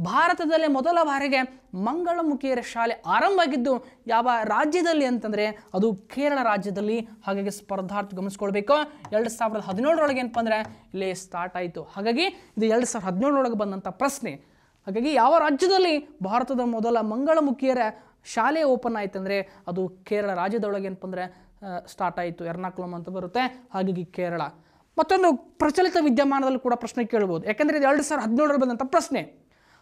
ಭಾರತದಲ್ಲೇ ಮೊದಲ ಬಾರಿಗೆ ಮಂಗಳಮುಖಿಯರ ಶಾಲೆ ಆರಂಭ ಆಗಿದ್ದು ಯಾವ ರಾಜ್ಯದಲ್ಲಿ ಅಂತಂದರೆ ಅದು ಕೇರಳ ರಾಜ್ಯದಲ್ಲಿ ಹಾಗಾಗಿ ಸ್ಪರ್ಧಾರ್ಥ ಗಮನಿಸ್ಕೊಳ್ಬೇಕು ಎರಡು ಸಾವಿರದ ಹದಿನೇಳರೊಳಗೆ ಏನಪ್ಪ ಅಂದರೆ ಇಲ್ಲಿ ಸ್ಟಾರ್ಟ್ ಆಯಿತು ಹಾಗಾಗಿ ಇದು ಎರಡು ಸಾವಿರದ ಹದಿನೇಳರೊಳಗೆ ಬಂದಂಥ ಪ್ರಶ್ನೆ ಹಾಗಾಗಿ ಯಾವ ರಾಜ್ಯದಲ್ಲಿ ಭಾರತದ ಮೊದಲ ಮಂಗಳಮುಖಿಯರ ಶಾಲೆ ಓಪನ್ ಆಯ್ತು ಅಂದರೆ ಅದು ಕೇರಳ ರಾಜ್ಯದೊಳಗೆ ಏನಪ್ಪ ಅಂದರೆ ಸ್ಟಾರ್ಟ್ ಆಯಿತು ಎರ್ನಾಕುಲಂ ಅಂತ ಬರುತ್ತೆ ಹಾಗಾಗಿ ಕೇರಳ ಮತ್ತೊಂದು ಪ್ರಚಲಿತ ವಿದ್ಯಮಾನದಲ್ಲಿ ಕೂಡ ಪ್ರಶ್ನೆ ಕೇಳ್ಬೋದು ಯಾಕೆಂದರೆ ಇದು ಎರಡು ಸಾವಿರದ ಹದಿನೇಳರಲ್ಲಿ ಬಂದಂಥ ಪ್ರಶ್ನೆ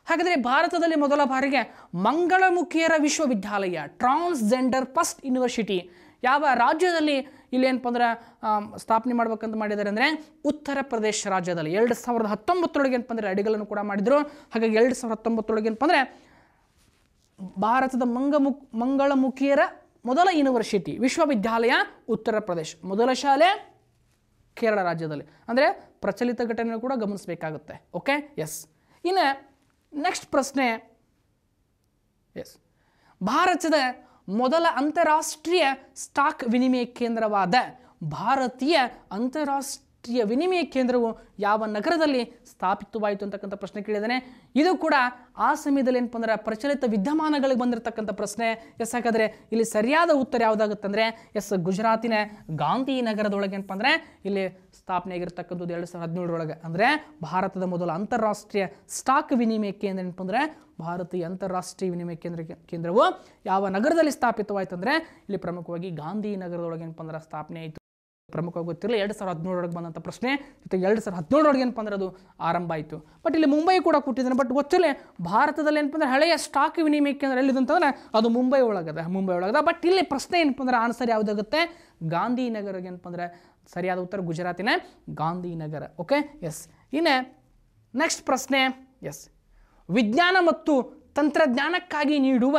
ಹಾಗಾದರೆ ಭಾರತದಲ್ಲಿ ಮೊದಲ ಬಾರಿಗೆ ಮಂಗಳಮುಖಿಯರ ವಿಶ್ವವಿದ್ಯಾಲಯ ಟ್ರಾನ್ಸ್ಜೆಂಡರ್ ಫಸ್ಟ್ ಯೂನಿವರ್ಸಿಟಿ ಯಾವ ರಾಜ್ಯದಲ್ಲಿ ಇಲ್ಲೇನಪ್ಪ ಅಂದ್ರೆ ಸ್ಥಾಪನೆ ಮಾಡ್ಬೇಕಂತ ಮಾಡಿದ್ದಾರೆ ಅಂದರೆ ಉತ್ತರ ಪ್ರದೇಶ ರಾಜ್ಯದಲ್ಲಿ ಎರಡು ಸಾವಿರದ ಹತ್ತೊಂಬತ್ತರೊಳಗೆ ಏನಪ್ಪ ಅಂದರೆ ಅಡಿಗಲನ್ನು ಕೂಡ ಮಾಡಿದರು ಹಾಗಾಗಿ ಎರಡು ಸಾವಿರದ ಹತ್ತೊಂಬತ್ತರೊಳಗೆ ಏನಪ್ಪ ಭಾರತದ ಮಂಗಮುಖ್ ಮಂಗಳಮುಖಿಯರ ಮೊದಲ ಯೂನಿವರ್ಸಿಟಿ ವಿಶ್ವವಿದ್ಯಾಲಯ ಉತ್ತರ ಪ್ರದೇಶ ಮೊದಲ ಶಾಲೆ ಕೇರಳ ರಾಜ್ಯದಲ್ಲಿ ಅಂದರೆ ಪ್ರಚಲಿತ ಘಟನೆಯನ್ನು ಕೂಡ ಗಮನಿಸಬೇಕಾಗುತ್ತೆ ಓಕೆ ಎಸ್ ಇನ್ನು ನೆಕ್ಸ್ಟ್ ಪ್ರಶ್ನೆ ಎಸ್ ಭಾರತದ ಮೊದಲ ಅಂತಾರಾಷ್ಟ್ರೀಯ ಸ್ಟಾಕ್ ವಿನಿಮಯ ಕೇಂದ್ರವಾದ ಭಾರತೀಯ ಅಂತಾರಾಷ್ಟ್ರೀಯ ರಾಷ್ಟ್ರೀಯ ವಿನಿಮಯ ಕೇಂದ್ರವು ಯಾವ ನಗರದಲ್ಲಿ ಸ್ಥಾಪಿತವಾಯಿತು ಅಂತಕ್ಕಂಥ ಪ್ರಶ್ನೆ ಕೇಳಿದ್ದಾನೆ ಇದು ಕೂಡ ಆ ಸಮಯದಲ್ಲಿ ಏನಪ್ಪ ಅಂದ್ರೆ ಪ್ರಚಲಿತ ವಿದ್ಯಮಾನಗಳಿಗೆ ಬಂದಿರತಕ್ಕಂಥ ಪ್ರಶ್ನೆ ಎಸ್ ಹಾಗಾದರೆ ಇಲ್ಲಿ ಸರಿಯಾದ ಉತ್ತರ ಯಾವುದಾಗುತ್ತೆ ಅಂದರೆ ಎಸ್ ಗುಜರಾತಿನ ಗಾಂಧಿ ನಗರದೊಳಗೆ ಏನಪ್ಪ ಅಂದರೆ ಇಲ್ಲಿ ಸ್ಥಾಪನೆ ಆಗಿರ್ತಕ್ಕಂಥದ್ದು ಎರಡು ಸಾವಿರದ ಹದಿನೇಳರೊಳಗೆ ಅಂದರೆ ಭಾರತದ ಮೊದಲ ಅಂತಾರಾಷ್ಟ್ರೀಯ ಸ್ಟಾಕ್ ವಿನಿಮಯ ಕೇಂದ್ರ ಏನಪ್ಪ ಅಂದ್ರೆ ಭಾರತೀಯ ಅಂತಾರಾಷ್ಟ್ರೀಯ ವಿನಿಮಯ ಕೇಂದ್ರ ಕೇಂದ್ರವು ಯಾವ ನಗರದಲ್ಲಿ ಸ್ಥಾಪಿತವಾಯಿತು ಅಂದರೆ ಇಲ್ಲಿ ಪ್ರಮುಖವಾಗಿ ಗಾಂಧಿ ನಗರದೊಳಗೆ ಏನಪ್ಪ ಅಂದ್ರೆ ಸ್ಥಾಪನೆ ಆಯಿತು ಪ್ರಮುಖವಾಗಿ ಗೊತ್ತಿರಲಿಲ್ಲ ಎರಡು ಸಾವಿರದ ಹದಿನೇಳರೊಳಗೆ ಬಂದಂಥ ಪ್ರಶ್ನೆ ಜೊತೆಗೆ ಎರಡು ಸಾವಿರದ ಹದಿನೇಳರೊಳಗೆ ಏನಪ್ಪ ಅಂದ್ರೆ ಅದು ಆರಂಭ ಆಯಿತು ಬಟ್ ಇಲ್ಲಿ ಮುಂಬೈ ಕೂಡ ಕೊಟ್ಟಿದ್ದಾನೆ ಬಟ್ ಗೊತ್ತಿಲ್ಲ ಭಾರತದಲ್ಲಿ ಏನಪ್ಪ ಅಂದ್ರೆ ಹಳೆಯ ಸ್ಟಾಕ್ ವಿನಿಮಯ ಕೇಂದ್ರ ಎಲ್ಲಿದಂತಂದ್ರೆ ಅದು ಮುಂಬೈ ಒಳಗದ ಮುಂಬೈ ಒಳಗದ ಬಟ್ ಇಲ್ಲಿ ಪ್ರಶ್ನೆ ಏನಪ್ಪ ಅಂದ್ರೆ ಆನ್ಸರ್ ಯಾವುದಾಗುತ್ತೆ ಗಾಂಧಿನಗರಗೆ ಏನಪ್ಪ ಅಂದರೆ ಸರಿಯಾದ ಉತ್ತರ ಗುಜರಾತಿನ ಗಾಂಧಿನಗರ ಓಕೆ ಎಸ್ ಇನ್ನೇ ನೆಕ್ಸ್ಟ್ ಪ್ರಶ್ನೆ ಎಸ್ ವಿಜ್ಞಾನ ಮತ್ತು ತಂತ್ರಜ್ಞಾನಕ್ಕಾಗಿ ನೀಡುವ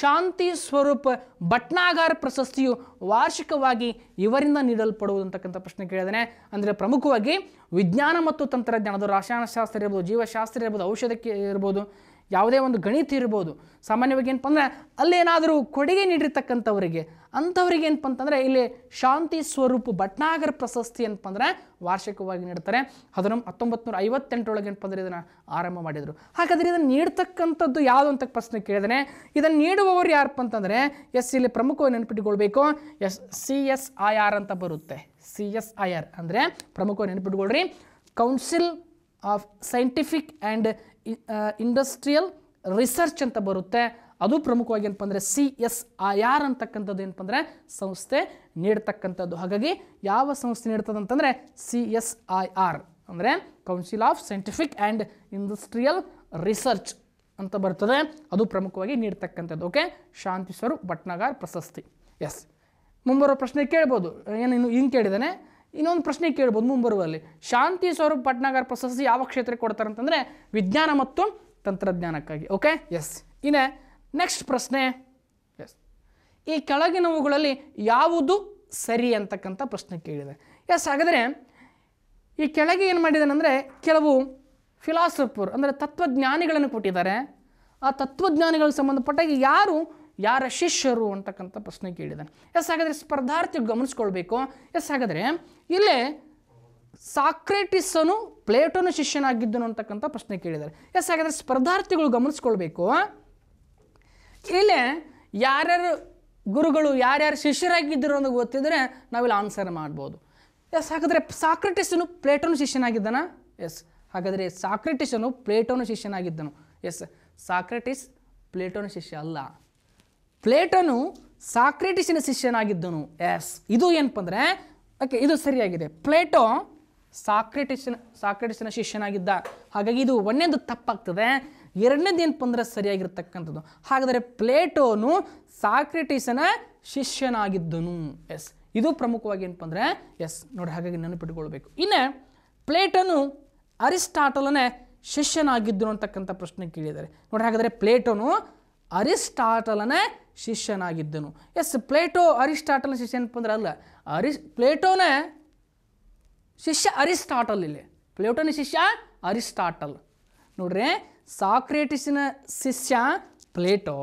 ಶಾಂತಿ ಸ್ವರೂಪ ಭಟ್ನಾಗಾರ ಪ್ರಶಸ್ತಿಯು ವಾರ್ಷಿಕವಾಗಿ ಇವರಿಂದ ನೀಡಲ್ಪಡುವುದು ಅಂತಕ್ಕಂಥ ಪ್ರಶ್ನೆ ಕೇಳಿದಾನೆ ಅಂದರೆ ಪ್ರಮುಖವಾಗಿ ವಿಜ್ಞಾನ ಮತ್ತು ತಂತ್ರಜ್ಞಾನದ ರಾಸಾಯನಶಾಸ್ತ್ರ ಇರ್ಬೋದು ಜೀವಶಾಸ್ತ್ರ ಇರ್ಬೋದು ಔಷಧಕ್ಕೆ ಇರ್ಬೋದು ಯಾವುದೇ ಒಂದು ಗಣಿತ ಇರ್ಬೋದು ಸಾಮಾನ್ಯವಾಗಿ ಏನಪ್ಪ ಅಂದರೆ ಅಲ್ಲೇನಾದರೂ ಕೊಡುಗೆ ನೀಡಿರ್ತಕ್ಕಂಥವರಿಗೆ ಅಂಥವ್ರಿಗೆ ಏನಪ್ಪ ಅಂತಂದರೆ ಇಲ್ಲಿ ಶಾಂತಿ ಸ್ವರೂಪ ಭಟ್ನಾಗರ್ ಪ್ರಶಸ್ತಿ ಅಂತಂದರೆ ವಾರ್ಷಿಕವಾಗಿ ನೀಡ್ತಾರೆ ಅದನ್ನು ಹತ್ತೊಂಬತ್ತು ನೂರ ಐವತ್ತೆಂಟರೊಳಗೆ ಏನಪ್ಪ ಅಂದರೆ ಇದನ್ನು ಆರಂಭ ಮಾಡಿದರು ಹಾಗಾದರೆ ಇದನ್ನು ನೀಡ್ತಕ್ಕಂಥದ್ದು ಯಾವುದು ಅಂತ ಪ್ರಶ್ನೆ ಕೇಳಿದರೆ ಇದನ್ನು ನೀಡುವವರು ಯಾರಪ್ಪ ಅಂತಂದರೆ ಎಸ್ ಇಲ್ಲಿ ಪ್ರಮುಖವಾಗಿ ನೆನಪಿಟ್ಟುಕೊಳ್ಬೇಕು yes C S I R ಅಂತ ಬರುತ್ತೆ ಸಿ ಎಸ್ ಐ ಆರ್ ಅಂದರೆ ಪ್ರಮುಖವಾಗಿ ನೆನಪಿಟ್ಕೊಳ್ರಿ Council of Scientific and Industrial Research ಅಂತ ಬರುತ್ತೆ ಅದು ಪ್ರಮುಖವಾಗಿ ಏನಪ್ಪ ಅಂದರೆ ಸಿ ಎಸ್ ಐ ಆರ್ ಅಂತಕ್ಕಂಥದ್ದು ಏನಪ್ಪ ಅಂದರೆ ಸಂಸ್ಥೆ ನೀಡ್ತಕ್ಕಂಥದ್ದು ಹಾಗಾಗಿ ಯಾವ ಸಂಸ್ಥೆ ನೀಡ್ತದೆ ಅಂತಂದರೆ ಸಿ ಎಸ್ ಐ ಆರ್ ಅಂದರೆ Council of Scientific and Industrial Research ಅಂತ ಬರ್ತದೆ ಅದು ಪ್ರಮುಖವಾಗಿ ನೀಡ್ತಕ್ಕಂಥದ್ದು ಓಕೆ ಶಾಂತಿ ಸ್ವರೂಪ್ ಭಟ್ನಾಗಾರ್ ಪ್ರಶಸ್ತಿ ಎಸ್ ಮುಂಬರುವ ಪ್ರಶ್ನೆ ಕೇಳ್ಬೋದು ಏನು ಇನ್ನು ಹಿಂಗೆ ಕೇಳಿದ್ದಾನೆ ಇನ್ನೊಂದು ಪ್ರಶ್ನೆ ಕೇಳ್ಬೋದು ಮುಂಬರುವಲ್ಲಿ ಶಾಂತಿ ಸ್ವರೂಪ್ ಭಟ್ನಾಗರ್ ಪ್ರಶಸ್ತಿ ಯಾವ ಕ್ಷೇತ್ರಕ್ಕೆ ಕೊಡ್ತಾರೆ ಅಂತಂದರೆ ವಿಜ್ಞಾನ ಮತ್ತು ತಂತ್ರಜ್ಞಾನಕ್ಕಾಗಿ ಓಕೆ ಎಸ್ ಇನ್ನೇ ನೆಕ್ಸ್ಟ್ ಪ್ರಶ್ನೆ ಎಸ್ ಈ ಕೆಳಗಿನವುಗಳಲ್ಲಿ ಯಾವುದು ಸರಿ ಅಂತಕ್ಕಂಥ ಪ್ರಶ್ನೆ ಕೇಳಿದೆ ಎಸ್ ಹಾಗಾದರೆ ಈ ಕೆಳಗೆ ಏನು ಮಾಡಿದಾನಂದರೆ ಕೆಲವು ಫಿಲಾಸಫರ್ ಅಂದರೆ ತತ್ವಜ್ಞಾನಿಗಳನ್ನು ಕೊಟ್ಟಿದ್ದಾರೆ ಆ ತತ್ವಜ್ಞಾನಿಗಳಿಗೆ ಸಂಬಂಧಪಟ್ಟಾಗಿ ಯಾರು ಯಾರ ಶಿಷ್ಯರು ಅಂತಕ್ಕಂಥ ಪ್ರಶ್ನೆ ಕೇಳಿದ್ದಾನೆ ಎಸ್ ಹಾಗಾದರೆ ಸ್ಪರ್ಧಾರ್ಥಿ ಗಮನಿಸ್ಕೊಳ್ಬೇಕು ಎಸ್ ಹಾಗಾದರೆ ಇಲ್ಲೇ ಸಾಕ್ರೆಟಿಸನು ಪ್ಲೇಟೋನು ಶಿಷ್ಯನಾಗಿದ್ದನು ಅಂತಕ್ಕಂಥ ಪ್ರಶ್ನೆ ಕೇಳಿದ್ದಾರೆ ಎಸ್ ಹಾಗಾದರೆ ಸ್ಪರ್ಧಾರ್ಥಿಗಳು ಗಮನಿಸ್ಕೊಳ್ಬೇಕು ಇಲ್ಲೇ ಯಾರ್ಯಾರು ಗುರುಗಳು ಯಾರ್ಯಾರು ಶಿಷ್ಯರಾಗಿದ್ದರು ಅನ್ನೋದು ಗೊತ್ತಿದ್ರೆ ನಾವಿಲ್ಲಿ ಆನ್ಸರ್ ಮಾಡ್ಬೋದು ಎಸ್ ಹಾಗಾದರೆ ಸಾಕ್ರೆಟಿಸನು ಪ್ಲೇಟೋನು ಶಿಷ್ಯನಾಗಿದ್ದಾನ ಎಸ್ ಹಾಗಾದರೆ ಸಾಕ್ರೆಟಿಸನು ಪ್ಲೇಟೋನು ಶಿಷ್ಯನಾಗಿದ್ದನು ಎಸ್ ಸಾಕ್ರೆಟಿಸ್ ಪ್ಲೇಟೋನ ಶಿಷ್ಯ ಅಲ್ಲ ಪ್ಲೇಟನು ಸಾಕ್ರೆಟಿಸಿನ ಶಿಷ್ಯನಾಗಿದ್ದನು ಎಸ್ ಇದು ಏನಪ್ಪ ಅಂದರೆ ಓಕೆ ಇದು ಸರಿಯಾಗಿದೆ ಪ್ಲೇಟೋ ಸಾಕ್ರೆಟಿಸಿನ ಸಾಕ್ರೆಟಿಸಿನ ಶಿಷ್ಯನಾಗಿದ್ದ ಹಾಗಾಗಿ ಇದು ಒಂದೇದು ತಪ್ಪಾಗ್ತದೆ ಎರಡನೇದು ಏನಪ್ಪ ಅಂದರೆ ಸರಿಯಾಗಿರ್ತಕ್ಕಂಥದ್ದು ಹಾಗಾದರೆ ಪ್ಲೇಟೋನು ಸಾಕ್ರೆಟಿಸನ ಶಿಷ್ಯನಾಗಿದ್ದನು ಎಸ್ ಇದು ಪ್ರಮುಖವಾಗಿ ಏನಪ್ಪ ಅಂದರೆ ಎಸ್ ನೋಡಿ ಹಾಗಾಗಿ ನೆನಪಿಟ್ಕೊಳ್ಬೇಕು ಇನ್ನು ಪ್ಲೇಟನು ಅರಿಸ್ಟಾಟಲನೇ ಶಿಷ್ಯನಾಗಿದ್ದನು ಅಂತಕ್ಕಂಥ ಪ್ರಶ್ನೆ ಕೇಳಿದ್ದಾರೆ ನೋಡಿ ಹಾಗಾದರೆ ಪ್ಲೇಟೋನು ಅರಿಸ್ಟಾಟಲನೇ ಶಿಷ್ಯನಾಗಿದ್ದನು ಎಸ್ ಪ್ಲೇಟೋ ಅರಿಸ್ಟಾಟಲ್ ಶಿಷ್ಯ ಅಂದ್ರೆ ಅಲ್ಲ ಅರಿಸ್ ಪ್ಲೇಟೋನೇ ಶಿಷ್ಯ ಅರಿಸ್ಟಾಟಲ್ ಇಲ್ಲಿ ಪ್ಲೇಟೋನ ಶಿಷ್ಯ ಅರಿಸ್ಟಾಟಲ್ ನೋಡ್ರಿ ಸಾಕ್ರೇಟಿಸಿನ ಶಿಷ್ಯ ಪ್ಲೇಟೋ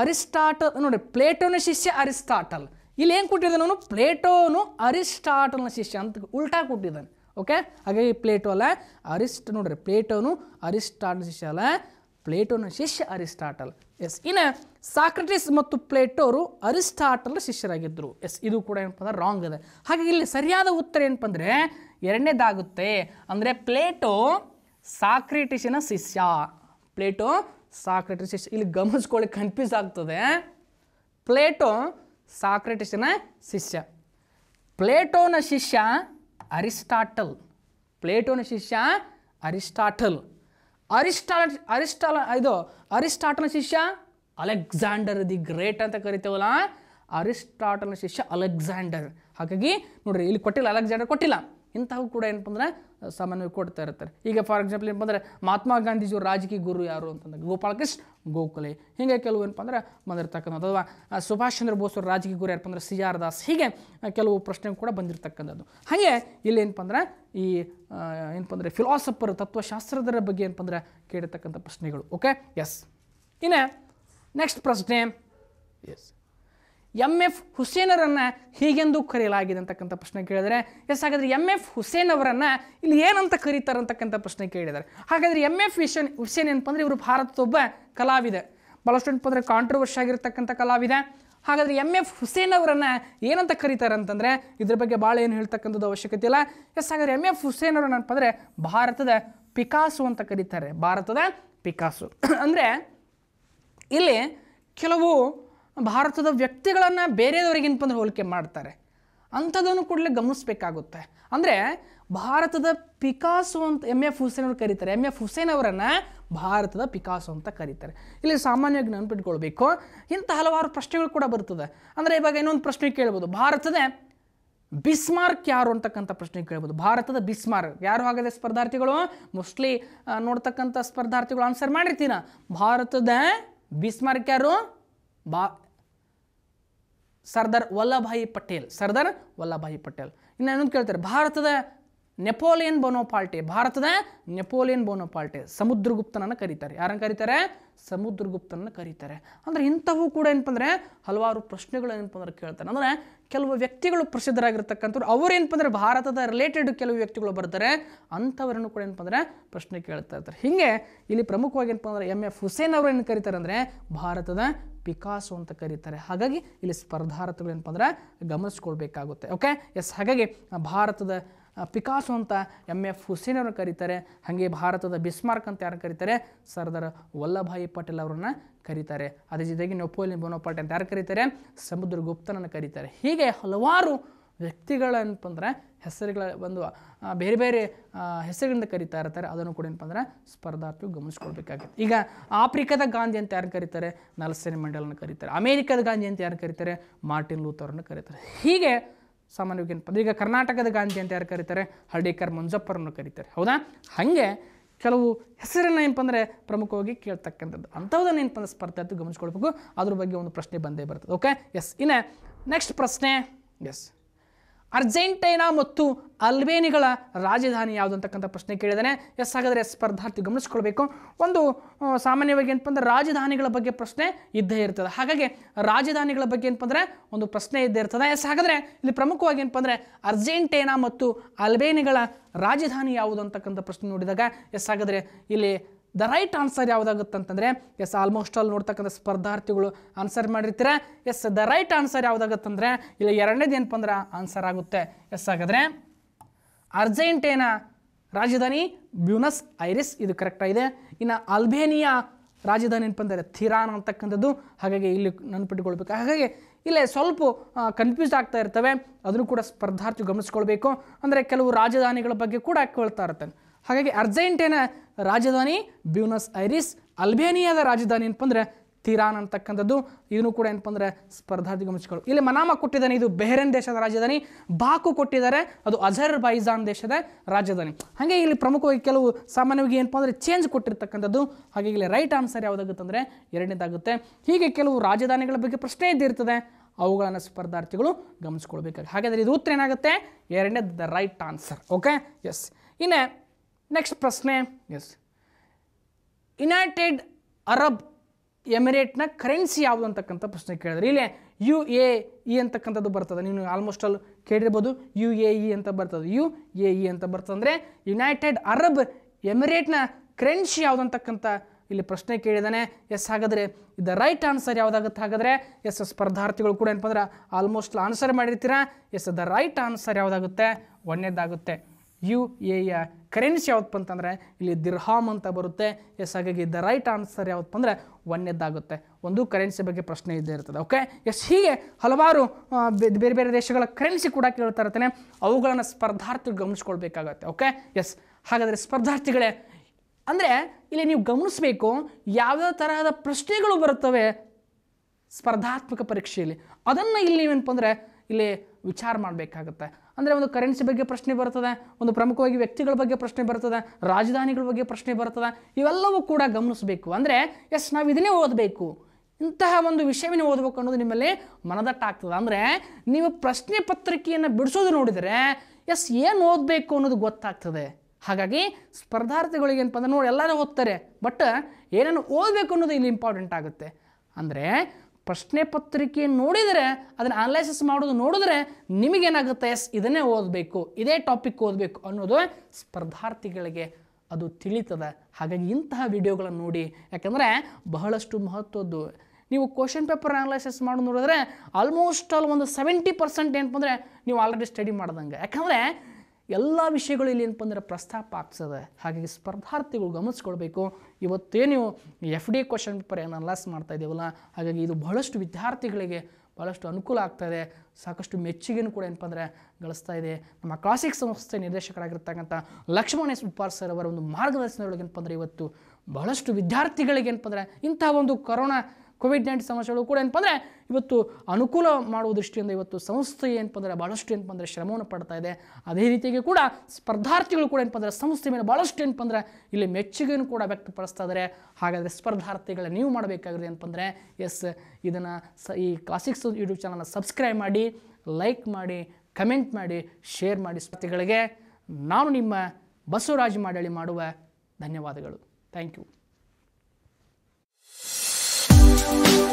ಅರಿಸ್ಟಾಟಲ್ ನೋಡಿ ಪ್ಲೇಟೋನ ಶಿಷ್ಯ ಅರಿಸ್ಟಾಟಲ್ ಇಲ್ಲಿ ಏನು ಅವನು ಪ್ಲೇಟೋನು ಅರಿಸ್ಟಾಟಲ್ನ ಶಿಷ್ಯ ಅಂತ ಉಲ್ಟಾ ಕೊಟ್ಟಿದ್ದಾನೆ ಓಕೆ ಹಾಗಾಗಿ ಪ್ಲೇಟೋ ಅಲ್ಲ ಅರಿಸ್ಟ್ ನೋಡ್ರಿ ಪ್ಲೇಟೋನು ಅರಿಸ್ಟಾಟಲ್ ಶಿಷ್ಯ ಅಲ್ಲ ಪ್ಲೇಟೋನ ಶಿಷ್ಯ ಅರಿಸ್ಟಾಟಲ್ ಎಸ್ ಇನ್ನು ಸಾಕ್ರಟಿಸ್ ಮತ್ತು ಪ್ಲೇಟೋ ಅವರು ಅರಿಸ್ಟಾಟಲ್ ಶಿಷ್ಯರಾಗಿದ್ದರು ಎಸ್ ಇದು ಕೂಡ ಏನಪ್ಪ ಅಂದ್ರೆ ರಾಂಗ್ ಇದೆ ಹಾಗೆ ಇಲ್ಲಿ ಸರಿಯಾದ ಉತ್ತರ ಏನಪ್ಪ ಅಂದರೆ ಎರಡನೇದಾಗುತ್ತೆ ಅಂದರೆ ಪ್ಲೇಟೋ ಸಾಕ್ರೆಟಿಸಿನ ಶಿಷ್ಯ ಪ್ಲೇಟೋ ಸಾಕ್ರೆಟಿಸ್ ಶಿಷ್ಯ ಇಲ್ಲಿ ಗಮನಿಸ್ಕೊಳ್ಳಿ ಕನ್ಫ್ಯೂಸ್ ಆಗ್ತದೆ ಪ್ಲೇಟೋ ಸಾಕ್ರೆಟಿಸಿನ ಶಿಷ್ಯ ಪ್ಲೇಟೋನ ಶಿಷ್ಯ ಅರಿಸ್ಟಾಟಲ್ ಪ್ಲೇಟೋನ ಶಿಷ್ಯ ಅರಿಸ್ಟಾಟಲ್ ಅರಿಸ್ಟಾಲ್ ಅರಿಸ್ಟಾಲ್ ಇದು ಅರಿಸ್ಟಾಟನ ಶಿಷ್ಯ ಅಲೆಕ್ಸಾಂಡರ್ ದಿ ಗ್ರೇಟ್ ಅಂತ ಕರಿತೇವಲ್ಲ ಅರಿಸ್ಟಾಟನ ಶಿಷ್ಯ ಅಲೆಕ್ಸಾಂಡರ್ ಹಾಗಾಗಿ ನೋಡ್ರಿ ಇಲ್ಲಿ ಕೊಟ್ಟಿಲ್ಲ ಅಲೆಕ್ಸಾಂಡರ್ ಕೊಟ್ಟಿಲ್ಲ ಇಂಥವು ಕೂಡ ಏನಪ್ಪ ಅಂದ್ರೆ ಸಾಮಾನ್ಯ ಕೊಡ್ತಾ ಇರ್ತಾರೆ ಈಗ ಫಾರ್ ಎಕ್ಸಾಂಪಲ್ ಏನಪ್ಪ ಮಹಾತ್ಮ ಗಾಂಧೀಜಿಯವರು ರಾಜಕೀಯ ಗುರು ಯಾರು ಅಂತಂದ್ರೆ ಗೋಪಾಲಕೃಷ್ಣ ಗೋಖಲೆ ಹೀಗೆ ಕೆಲವು ಏನಪ್ಪ ಅಂದರೆ ಬಂದಿರತಕ್ಕಂಥದ್ದು ಅಥವಾ ಸುಭಾಷ್ ಚಂದ್ರ ಬೋಸ್ ಅವರು ರಾಜಕೀಯ ಗುರು ಯಾರಪ್ಪ ಅಂದರೆ ಸಿ ಆರ್ ದಾಸ್ ಹೀಗೆ ಕೆಲವು ಪ್ರಶ್ನೆ ಕೂಡ ಬಂದಿರತಕ್ಕಂಥದ್ದು ಹಾಗೆ ಇಲ್ಲಿ ಏನಪ್ಪ ಈ ಏನಪ್ಪ ಫಿಲಾಸಫರ್ ತತ್ವಶಾಸ್ತ್ರದರ ಬಗ್ಗೆ ಏನಪ್ಪ ಅಂದರೆ ಕೇಳಿರ್ತಕ್ಕಂಥ ಪ್ರಶ್ನೆಗಳು ಓಕೆ ಎಸ್ ಇನ್ನು ನೆಕ್ಸ್ಟ್ ಪ್ರಶ್ನೆ ಎಸ್ ಎಮ್ ಎಫ್ ಹುಸೇನರನ್ನು ಹೀಗೆಂದು ಕರೆಯಲಾಗಿದೆ ಅಂತಕ್ಕಂಥ ಪ್ರಶ್ನೆ ಕೇಳಿದರೆ ಎಸ್ ಹಾಗಾದರೆ ಎಮ್ ಎಫ್ ಹುಸೇನ್ ಅವರನ್ನು ಇಲ್ಲಿ ಏನಂತ ಕರೀತಾರೆ ಅಂತಕ್ಕಂಥ ಪ್ರಶ್ನೆ ಕೇಳಿದ್ದಾರೆ ಹಾಗಾದರೆ ಎಮ್ ಎಫ್ ಹುಸೇನ್ ಹುಸೇನ್ ಏನಪ್ಪ ಇವರು ಇವರು ಒಬ್ಬ ಕಲಾವಿದೆ ಭಾಳಷ್ಟು ಅಂದರೆ ಕಾಂಟ್ರವರ್ಷಿ ಆಗಿರ್ತಕ್ಕಂಥ ಕಲಾವಿದೆ ಹಾಗಾದರೆ ಎಮ್ ಎಫ್ ಹುಸೇನ್ ಅವರನ್ನು ಏನಂತ ಕರೀತಾರೆ ಅಂತಂದರೆ ಇದ್ರ ಬಗ್ಗೆ ಭಾಳ ಏನು ಹೇಳ್ತಕ್ಕಂಥದ್ದು ಅವಶ್ಯಕತೆ ಇಲ್ಲ ಎಸ್ ಹಾಗಾದ್ರೆ ಎಮ್ ಎಫ್ ಹುಸೇನ್ ಅವರನ್ನಪ್ಪ ಅಂದರೆ ಭಾರತದ ಪಿಕಾಸು ಅಂತ ಕರೀತಾರೆ ಭಾರತದ ಪಿಕಾಸು *clears throat* ಅಂದರೆ ಇಲ್ಲಿ ಕೆಲವು ಭಾರತದ ವ್ಯಕ್ತಿಗಳನ್ನು ಬೇರೆದವರಿಗಿಂತಂದ್ರೆ ಹೋಲಿಕೆ ಮಾಡ್ತಾರೆ ಅಂಥದ್ದನ್ನು ಕೂಡಲೇ ಗಮನಿಸ್ಬೇಕಾಗುತ್ತೆ ಅಂದರೆ ಭಾರತದ ಪಿಕಾಸು ಅಂತ ಎಮ್ ಎಫ್ ಹುಸೇನ್ ಅವರು ಕರೀತಾರೆ ಎಮ್ ಎಫ್ ಹುಸೇನ್ ಅವರನ್ನು ಭಾರತದ ಪಿಕಾಸು ಅಂತ ಕರೀತಾರೆ ಇಲ್ಲಿ ಸಾಮಾನ್ಯವಾಗಿ ನೆನಪಿಟ್ಕೊಳ್ಬೇಕು ಇಂಥ ಹಲವಾರು ಪ್ರಶ್ನೆಗಳು ಕೂಡ ಬರ್ತದೆ ಅಂದರೆ ಇವಾಗ ಇನ್ನೊಂದು ಪ್ರಶ್ನೆ ಕೇಳ್ಬೋದು ಭಾರತದ ಬಿಸ್ಮಾರ್ಕ್ ಯಾರು ಅಂತಕ್ಕಂಥ ಪ್ರಶ್ನೆ ಕೇಳ್ಬೋದು ಭಾರತದ ಬಿಸ್ಮಾರ್ಕ್ ಯಾರು ಆಗದೆ ಸ್ಪರ್ಧಾರ್ಥಿಗಳು ಮೋಸ್ಟ್ಲಿ ನೋಡ್ತಕ್ಕಂಥ ಸ್ಪರ್ಧಾರ್ಥಿಗಳು ಆನ್ಸರ್ ಮಾಡಿರ್ತೀನ ಭಾರತದ ಬಿಸ್ಮಾರ್ಕ್ ಯಾರು ಬಾ ಸರ್ದಾರ್ ವಲ್ಲಭಾಯಿ ಪಟೇಲ್ ಸರ್ದಾರ್ ವಲ್ಲಭಾಯಿ ಪಟೇಲ್ ಇನ್ನು ಇನ್ನೊಂದು ಕೇಳ್ತಾರೆ ಭಾರತದ ನೆಪೋಲಿಯನ್ ಬೋನೋಪಾಲ್ಟೆ ಭಾರತದ ನೆಪೋಲಿಯನ್ ಬೋನೋಪಾಲ್ಟೆ ಸಮುದ್ರಗುಪ್ತನನ್ನು ಕರೀತಾರೆ ಯಾರನ್ನು ಕರೀತಾರೆ ಸಮುದ್ರಗುಪ್ತನನ್ನು ಕರೀತಾರೆ ಅಂದ್ರೆ ಇಂಥವು ಕೂಡ ಏನಪ್ಪ ಅಂದ್ರೆ ಹಲವಾರು ಪ್ರಶ್ನೆಗಳು ಏನಪ್ಪ ಅಂದ್ರೆ ಕೇಳ್ತಾರೆ ಅಂದ್ರೆ ಕೆಲವು ವ್ಯಕ್ತಿಗಳು ಪ್ರಸಿದ್ಧರಾಗಿರ್ತಕ್ಕಂಥವ್ರು ಅವರೇನಪ್ಪ ಅಂದರೆ ಭಾರತದ ರಿಲೇಟೆಡ್ ಕೆಲವು ವ್ಯಕ್ತಿಗಳು ಬರ್ತಾರೆ ಅಂಥವರನ್ನು ಕೂಡ ಏನಪ್ಪ ಅಂದ್ರೆ ಪ್ರಶ್ನೆ ಕೇಳ್ತಾ ಇರ್ತಾರೆ ಹೀಗೆ ಇಲ್ಲಿ ಪ್ರಮುಖವಾಗಿ ಏನಪ್ಪ ಅಂದ್ರೆ ಎಮ್ ಎಫ್ ಹುಸೇನ್ ಅವರು ಏನು ಕರೀತಾರೆ ಅಂದರೆ ಭಾರತದ ಪಿಕಾಸು ಅಂತ ಕರೀತಾರೆ ಹಾಗಾಗಿ ಇಲ್ಲಿ ಸ್ಪರ್ಧಾರ್ಥಗಳು ಏನಪ್ಪ ಅಂದರೆ ಗಮನಿಸ್ಕೊಳ್ಬೇಕಾಗುತ್ತೆ ಓಕೆ ಎಸ್ ಹಾಗಾಗಿ ಭಾರತದ ಪಿಕಾಸೋ ಅಂತ ಎಮ್ ಎಫ್ ಹುಸೇನ್ ಅವ್ರನ್ನ ಕರೀತಾರೆ ಹಾಗೆ ಭಾರತದ ಬಿಸ್ಮಾರ್ಕ್ ಅಂತ ಯಾರು ಕರೀತಾರೆ ಸರ್ದಾರ್ ವಲ್ಲಭಾಯಿ ಪಟೇಲ್ ಅವರನ್ನು ಕರೀತಾರೆ ಅದೇ ಜೊತೆಗೆ ನೆಪೋಲಿಯನ್ ಬೋನೋಪಾಟ್ ಅಂತ ಯಾರು ಕರೀತಾರೆ ಗುಪ್ತನನ್ನು ಕರೀತಾರೆ ಹೀಗೆ ಹಲವಾರು ವ್ಯಕ್ತಿಗಳಂತಂದರೆ ಹೆಸರುಗಳ ಒಂದು ಬೇರೆ ಬೇರೆ ಹೆಸರುಗಳಿಂದ ಕರೀತಾ ಇರ್ತಾರೆ ಅದನ್ನು ಕೂಡ ಏನಪ್ಪ ಅಂದರೆ ಸ್ಪರ್ಧಾರ್ಥಿಯು ಗಮನಿಸ್ಕೊಳ್ಬೇಕಾಗುತ್ತೆ ಈಗ ಆಫ್ರಿಕಾದ ಗಾಂಧಿ ಅಂತ ಯಾರು ಕರೀತಾರೆ ನಲ್ಸೇನ್ ಮಂಡಲನ್ನು ಕರೀತಾರೆ ಅಮೇರಿಕಾದ ಗಾಂಧಿ ಅಂತ ಯಾರು ಕರೀತಾರೆ ಮಾರ್ಟಿನ್ ಲೂಥರನ್ನು ಕರೀತಾರೆ ಹೀಗೆ ಸಾಮಾನ್ಯವಾಗಿ ಈಗ ಕರ್ನಾಟಕದ ಗಾಂಧಿ ಅಂತ ಯಾರು ಕರೀತಾರೆ ಹರ್ಡೇಕರ್ ಮುಂಜಪ್ಪರನ್ನು ಕರೀತಾರೆ ಹೌದಾ ಹಾಗೆ ಕೆಲವು ಹೆಸರನ್ನು ಏನಪ್ಪ ಪ್ರಮುಖವಾಗಿ ಕೇಳ್ತಕ್ಕಂಥದ್ದು ಅಂಥವ್ದನ್ನು ಏನಪ್ಪ ಅಂದರೆ ಅಂತ ಗಮನಿಸ್ಕೊಳ್ಬೇಕು ಅದ್ರ ಬಗ್ಗೆ ಒಂದು ಪ್ರಶ್ನೆ ಬಂದೇ ಬರ್ತದೆ ಓಕೆ ಎಸ್ ಇನ್ನೇ ನೆಕ್ಸ್ಟ್ ಪ್ರಶ್ನೆ ಎಸ್ ಅರ್ಜೆಂಟೈನಾ ಮತ್ತು ಅಲ್ಬೇನಿಗಳ ರಾಜಧಾನಿ ಯಾವುದು ಅಂತಕ್ಕಂಥ ಪ್ರಶ್ನೆ ಕೇಳಿದಾನೆ ಎಸ್ ಹಾಗಾದರೆ ಸ್ಪರ್ಧಾರ್ಥಿ ಗಮನಿಸ್ಕೊಳ್ಬೇಕು ಒಂದು ಸಾಮಾನ್ಯವಾಗಿ ಏನಪ್ಪ ರಾಜಧಾನಿಗಳ ಬಗ್ಗೆ ಪ್ರಶ್ನೆ ಇದ್ದೇ ಇರ್ತದೆ ಹಾಗಾಗಿ ರಾಜಧಾನಿಗಳ ಬಗ್ಗೆ ಏನಪ್ಪ ಅಂದರೆ ಒಂದು ಪ್ರಶ್ನೆ ಇದ್ದೇ ಇರ್ತದೆ ಎಸ್ ಹಾಗಾದರೆ ಇಲ್ಲಿ ಪ್ರಮುಖವಾಗಿ ಏನಪ್ಪ ಅಂದರೆ ಅರ್ಜೆಂಟೈನಾ ಮತ್ತು ಅಲ್ಬೇನಿಗಳ ರಾಜಧಾನಿ ಯಾವುದು ಅಂತಕ್ಕಂಥ ಪ್ರಶ್ನೆ ನೋಡಿದಾಗ ಎಸ್ ಹಾಗಾದರೆ ಇಲ್ಲಿ ದ ರೈಟ್ ಆನ್ಸರ್ ಅಂತಂದರೆ ಎಸ್ ಆಲ್ಮೋಸ್ಟ್ ಆಲ್ ನೋಡ್ತಕ್ಕಂಥ ಸ್ಪರ್ಧಾರ್ಥಿಗಳು ಆನ್ಸರ್ ಮಾಡಿರ್ತಾರೆ ಎಸ್ ದ ರೈಟ್ ಆನ್ಸರ್ ಯಾವುದಾಗುತ್ತಂದರೆ ಇಲ್ಲ ಎರಡನೇದು ಏನಪ್ಪ ಅಂದ್ರೆ ಆನ್ಸರ್ ಆಗುತ್ತೆ ಎಸ್ ಹಾಗಾದರೆ ಅರ್ಜೆಂಟೇನಾ ರಾಜಧಾನಿ ಬ್ಯೂನಸ್ ಐರಿಸ್ ಇದು ಕರೆಕ್ಟಾಗಿದೆ ಇನ್ನು ಅಲ್ಬೇನಿಯಾ ರಾಜಧಾನಿ ಏನಪ್ಪ ಅಂದರೆ ಥಿರಾನ್ ಅಂತಕ್ಕಂಥದ್ದು ಹಾಗಾಗಿ ಇಲ್ಲಿ ಪಿಟ್ಕೊಳ್ಬೇಕು ಹಾಗಾಗಿ ಇಲ್ಲೇ ಸ್ವಲ್ಪ ಕನ್ಫ್ಯೂಸ್ ಆಗ್ತಾ ಇರ್ತವೆ ಅದನ್ನು ಕೂಡ ಸ್ಪರ್ಧಾರ್ಥಿ ಗಮನಿಸ್ಕೊಳ್ಬೇಕು ಅಂದರೆ ಕೆಲವು ರಾಜಧಾನಿಗಳ ಬಗ್ಗೆ ಕೂಡ ಕೇಳ್ತಾ ಇರ್ತಾನೆ ಹಾಗಾಗಿ ಅರ್ಜೆಂಟೇನ ರಾಜಧಾನಿ ಬ್ಯೂನಸ್ ಐರಿಸ್ ಅಲ್ಬೇನಿಯಾದ ರಾಜಧಾನಿ ಏನಪ್ಪ ತಿರಾನ್ ಅಂತಕ್ಕಂಥದ್ದು ಇದನ್ನು ಕೂಡ ಏನಪ್ಪ ಅಂದರೆ ಸ್ಪರ್ಧಾರ್ಥಿ ಗಮನಿಸಿಕೊಳ್ಳು ಇಲ್ಲಿ ಮನಾಮ ಕೊಟ್ಟಿದ್ದಾನೆ ಇದು ಬೆಹರೇನ್ ದೇಶದ ರಾಜಧಾನಿ ಬಾಕು ಕೊಟ್ಟಿದ್ದಾರೆ ಅದು ಅಜರ್ ಬೈಜಾನ್ ದೇಶದ ರಾಜಧಾನಿ ಹಾಗೆ ಇಲ್ಲಿ ಪ್ರಮುಖವಾಗಿ ಕೆಲವು ಸಾಮಾನ್ಯವಾಗಿ ಏನಪ್ಪ ಅಂದರೆ ಚೇಂಜ್ ಕೊಟ್ಟಿರ್ತಕ್ಕಂಥದ್ದು ಹಾಗೆ ಇಲ್ಲಿ ರೈಟ್ ಆನ್ಸರ್ ಯಾವುದಾಗುತ್ತೆ ಅಂದರೆ ಎರಡನೇದಾಗುತ್ತೆ ಹೀಗೆ ಕೆಲವು ರಾಜಧಾನಿಗಳ ಬಗ್ಗೆ ಪ್ರಶ್ನೆ ಇದ್ದಿರ್ತದೆ ಅವುಗಳನ್ನು ಸ್ಪರ್ಧಾರ್ಥಿಗಳು ಗಮನಿಸ್ಕೊಳ್ಬೇಕಾಗಿ ಹಾಗಾದರೆ ಇದು ಉತ್ತರ ಏನಾಗುತ್ತೆ ಎರಡನೇ the right answer okay yes ಇನ್ನೇ ನೆಕ್ಸ್ಟ್ ಪ್ರಶ್ನೆ ಎಸ್ ಯುನೈಟೆಡ್ ಅರಬ್ ಎಮಿರೇಟ್ನ ಕರೆನ್ಸಿ ಯಾವುದು ಅಂತಕ್ಕಂಥ ಪ್ರಶ್ನೆ ಕೇಳಿದ್ರೆ ಇಲ್ಲೇ ಯು ಎ ಇ ಅಂತಕ್ಕಂಥದ್ದು ಬರ್ತದೆ ನೀವು ಆಲ್ಮೋಸ್ಟ್ ಅಲ್ಲಿ ಕೇಳಿರ್ಬೋದು ಯು ಎ ಇ ಅಂತ ಬರ್ತದೆ ಯು ಎ ಇ ಅಂತ ಬರ್ತದೆ ಅಂದರೆ ಯುನೈಟೆಡ್ ಅರಬ್ ಎಮಿರೇಟ್ನ ಕರೆನ್ಸಿ ಯಾವುದು ಅಂತಕ್ಕಂಥ ಇಲ್ಲಿ ಪ್ರಶ್ನೆ ಕೇಳಿದಾನೆ ಎಸ್ ಹಾಗಾದರೆ ಇದ ರೈಟ್ ಆನ್ಸರ್ ಯಾವುದಾಗುತ್ತೆ ಹಾಗಾದರೆ ಎಸ್ ಸ್ಪರ್ಧಾರ್ಥಿಗಳು ಕೂಡ ಏನಪ್ಪ ಅಂದ್ರೆ ಆಲ್ಮೋಸ್ಟ್ ಆನ್ಸರ್ ಮಾಡಿರ್ತೀರಾ ಎಸ್ ದ ರೈಟ್ ಆನ್ಸರ್ ಯಾವುದಾಗುತ್ತೆ ಒಂದೇದಾಗುತ್ತೆ ಯು ಎ ಯ ಕರೆನ್ಸಿ ಯಾವತ್ತಪ್ಪ ಅಂತಂದರೆ ಇಲ್ಲಿ ದಿರ್ಹಾಮ್ ಅಂತ ಬರುತ್ತೆ ಎಸ್ ಹಾಗಾಗಿ ದ ರೈಟ್ ಆನ್ಸರ್ ಯಾವತ್ತಪ್ಪ ಅಂದರೆ ಒಂದನೇದಾಗುತ್ತೆ ಒಂದು ಕರೆನ್ಸಿ ಬಗ್ಗೆ ಪ್ರಶ್ನೆ ಇದ್ದೇ ಇರ್ತದೆ ಓಕೆ ಎಸ್ ಹೀಗೆ ಹಲವಾರು ಬೇರೆ ಬೇರೆ ದೇಶಗಳ ಕರೆನ್ಸಿ ಕೂಡ ಕೇಳ್ತಾ ಇರ್ತಾನೆ ಅವುಗಳನ್ನು ಸ್ಪರ್ಧಾರ್ಥಿಗಳು ಗಮನಿಸ್ಕೊಳ್ಬೇಕಾಗತ್ತೆ ಓಕೆ ಎಸ್ ಹಾಗಾದರೆ ಸ್ಪರ್ಧಾರ್ಥಿಗಳೇ ಅಂದರೆ ಇಲ್ಲಿ ನೀವು ಗಮನಿಸಬೇಕು ಯಾವ್ಯಾವ ತರಹದ ಪ್ರಶ್ನೆಗಳು ಬರುತ್ತವೆ ಸ್ಪರ್ಧಾತ್ಮಕ ಪರೀಕ್ಷೆಯಲ್ಲಿ ಅದನ್ನು ಇಲ್ಲಿ ನೀವೇನಪ್ಪ ಅಂದರೆ ಇಲ್ಲಿ ವಿಚಾರ ಮಾಡಬೇಕಾಗತ್ತೆ ಅಂದರೆ ಒಂದು ಕರೆನ್ಸಿ ಬಗ್ಗೆ ಪ್ರಶ್ನೆ ಬರ್ತದೆ ಒಂದು ಪ್ರಮುಖವಾಗಿ ವ್ಯಕ್ತಿಗಳ ಬಗ್ಗೆ ಪ್ರಶ್ನೆ ಬರ್ತದೆ ರಾಜಧಾನಿಗಳ ಬಗ್ಗೆ ಪ್ರಶ್ನೆ ಬರ್ತದೆ ಇವೆಲ್ಲವೂ ಕೂಡ ಗಮನಿಸಬೇಕು ಅಂದರೆ ಎಸ್ ನಾವು ಇದನ್ನೇ ಓದಬೇಕು ಇಂತಹ ಒಂದು ವಿಷಯವನ್ನು ಓದಬೇಕು ಅನ್ನೋದು ನಿಮ್ಮಲ್ಲಿ ಮನದಟ್ಟಾಗ್ತದೆ ಅಂದರೆ ನೀವು ಪ್ರಶ್ನೆ ಪತ್ರಿಕೆಯನ್ನು ಬಿಡಿಸೋದು ನೋಡಿದರೆ ಎಸ್ ಏನು ಓದಬೇಕು ಅನ್ನೋದು ಗೊತ್ತಾಗ್ತದೆ ಹಾಗಾಗಿ ಸ್ಪರ್ಧಾರ್ಥಿಗಳಿಗೆ ಏನಪ್ಪ ಅಂದ್ರೆ ನೋಡಿ ಎಲ್ಲರೂ ಓದ್ತಾರೆ ಬಟ್ ಏನನ್ನು ಓದಬೇಕು ಅನ್ನೋದು ಇಲ್ಲಿ ಇಂಪಾರ್ಟೆಂಟ್ ಆಗುತ್ತೆ ಅಂದರೆ ಪ್ರಶ್ನೆ ಪತ್ರಿಕೆ ನೋಡಿದರೆ ಅದನ್ನು ಅನಲೈಸಿಸ್ ಮಾಡೋದು ನೋಡಿದ್ರೆ ನಿಮಗೇನಾಗುತ್ತೆ ಎಸ್ ಇದನ್ನೇ ಓದಬೇಕು ಇದೇ ಟಾಪಿಕ್ ಓದಬೇಕು ಅನ್ನೋದು ಸ್ಪರ್ಧಾರ್ಥಿಗಳಿಗೆ ಅದು ತಿಳಿತದೆ ಹಾಗಾಗಿ ಇಂತಹ ವಿಡಿಯೋಗಳನ್ನು ನೋಡಿ ಯಾಕಂದರೆ ಬಹಳಷ್ಟು ಮಹತ್ವದ್ದು ನೀವು ಕ್ವಶನ್ ಪೇಪರ್ ಅನಲೈಸಿಸ್ ಮಾಡೋದು ನೋಡಿದ್ರೆ ಆಲ್ಮೋಸ್ಟ್ ಆಲ್ ಒಂದು ಸೆವೆಂಟಿ ಪರ್ಸೆಂಟ್ ಏನಪ್ಪ ಅಂದರೆ ನೀವು ಆಲ್ರೆಡಿ ಸ್ಟಡಿ ಮಾಡ್ದಂಗೆ ಯಾಕಂದರೆ ಎಲ್ಲ ವಿಷಯಗಳು ಇಲ್ಲಿ ಏನಪ್ಪ ಅಂದರೆ ಪ್ರಸ್ತಾಪ ಆಗ್ತದೆ ಹಾಗಾಗಿ ಸ್ಪರ್ಧಾರ್ಥಿಗಳು ಗಮನಿಸ್ಕೊಳ್ಬೇಕು ಇವತ್ತೇನು ಎಫ್ ಡಿ ಕ್ವಶನ್ ಪೇಪರ್ ಏನು ಅನಲೈಸ್ ಮಾಡ್ತಾ ಇದ್ದೀವಲ್ಲ ಹಾಗಾಗಿ ಇದು ಬಹಳಷ್ಟು ವಿದ್ಯಾರ್ಥಿಗಳಿಗೆ ಭಾಳಷ್ಟು ಅನುಕೂಲ ಆಗ್ತಾಯಿದೆ ಸಾಕಷ್ಟು ಮೆಚ್ಚುಗೆನೂ ಕೂಡ ಏನಪ್ಪ ಅಂದರೆ ಗಳಿಸ್ತಾ ಇದೆ ನಮ್ಮ ಕ್ಲಾಸಿಕ್ ಸಂಸ್ಥೆ ನಿರ್ದೇಶಕರಾಗಿರ್ತಕ್ಕಂಥ ಎಸ್ ಉಪ್ಪಾರ್ ಸರ್ ಅವರ ಒಂದು ಮಾರ್ಗದರ್ಶನದೊಳಗೆ ಏನಪ್ಪ ಅಂದರೆ ಇವತ್ತು ಬಹಳಷ್ಟು ವಿದ್ಯಾರ್ಥಿಗಳಿಗೆ ಏನಪ್ಪ ಅಂದರೆ ಇಂಥ ಒಂದು ಕೊರೋನಾ ಕೋವಿಡ್ ನೈನ್ಟೀನ್ ಸಮಸ್ಯೆಗಳು ಕೂಡ ಏನಪ್ಪ ಇವತ್ತು ಅನುಕೂಲ ಮಾಡುವ ದೃಷ್ಟಿಯಿಂದ ಇವತ್ತು ಸಂಸ್ಥೆ ಏನಪ್ಪ ಅಂದರೆ ಭಾಳಷ್ಟು ಏನಪ್ಪ ಅಂದರೆ ಶ್ರಮವನ್ನು ಪಡ್ತಾ ಇದೆ ಅದೇ ರೀತಿಯಾಗಿ ಕೂಡ ಸ್ಪರ್ಧಾರ್ಥಿಗಳು ಕೂಡ ಏನಪ್ಪ ಅಂದರೆ ಸಂಸ್ಥೆ ಮೇಲೆ ಭಾಳಷ್ಟು ಏನಪ್ಪ ಅಂದರೆ ಇಲ್ಲಿ ಮೆಚ್ಚುಗೆಯನ್ನು ಕೂಡ ವ್ಯಕ್ತಪಡಿಸ್ತಾ ಇದ್ದಾರೆ ಹಾಗಾದರೆ ಸ್ಪರ್ಧಾರ್ಥಿಗಳ ನೀವು ಮಾಡಬೇಕಾಗಿದೆ ಏನಪ್ಪ ಎಸ್ ಇದನ್ನು ಸ ಈ ಕ್ಲಾಸಿಕ್ಸ್ ಯೂಟ್ಯೂಬ್ ಚಾನಲ್ನ ಸಬ್ಸ್ಕ್ರೈಬ್ ಮಾಡಿ ಲೈಕ್ ಮಾಡಿ ಕಮೆಂಟ್ ಮಾಡಿ ಶೇರ್ ಮಾಡಿ ಸ್ಪರ್ಧಿಗಳಿಗೆ ನಾನು ನಿಮ್ಮ ಬಸವರಾಜ್ ಮಾಡಳಿ ಮಾಡುವ ಧನ್ಯವಾದಗಳು ಥ್ಯಾಂಕ್ ಯು you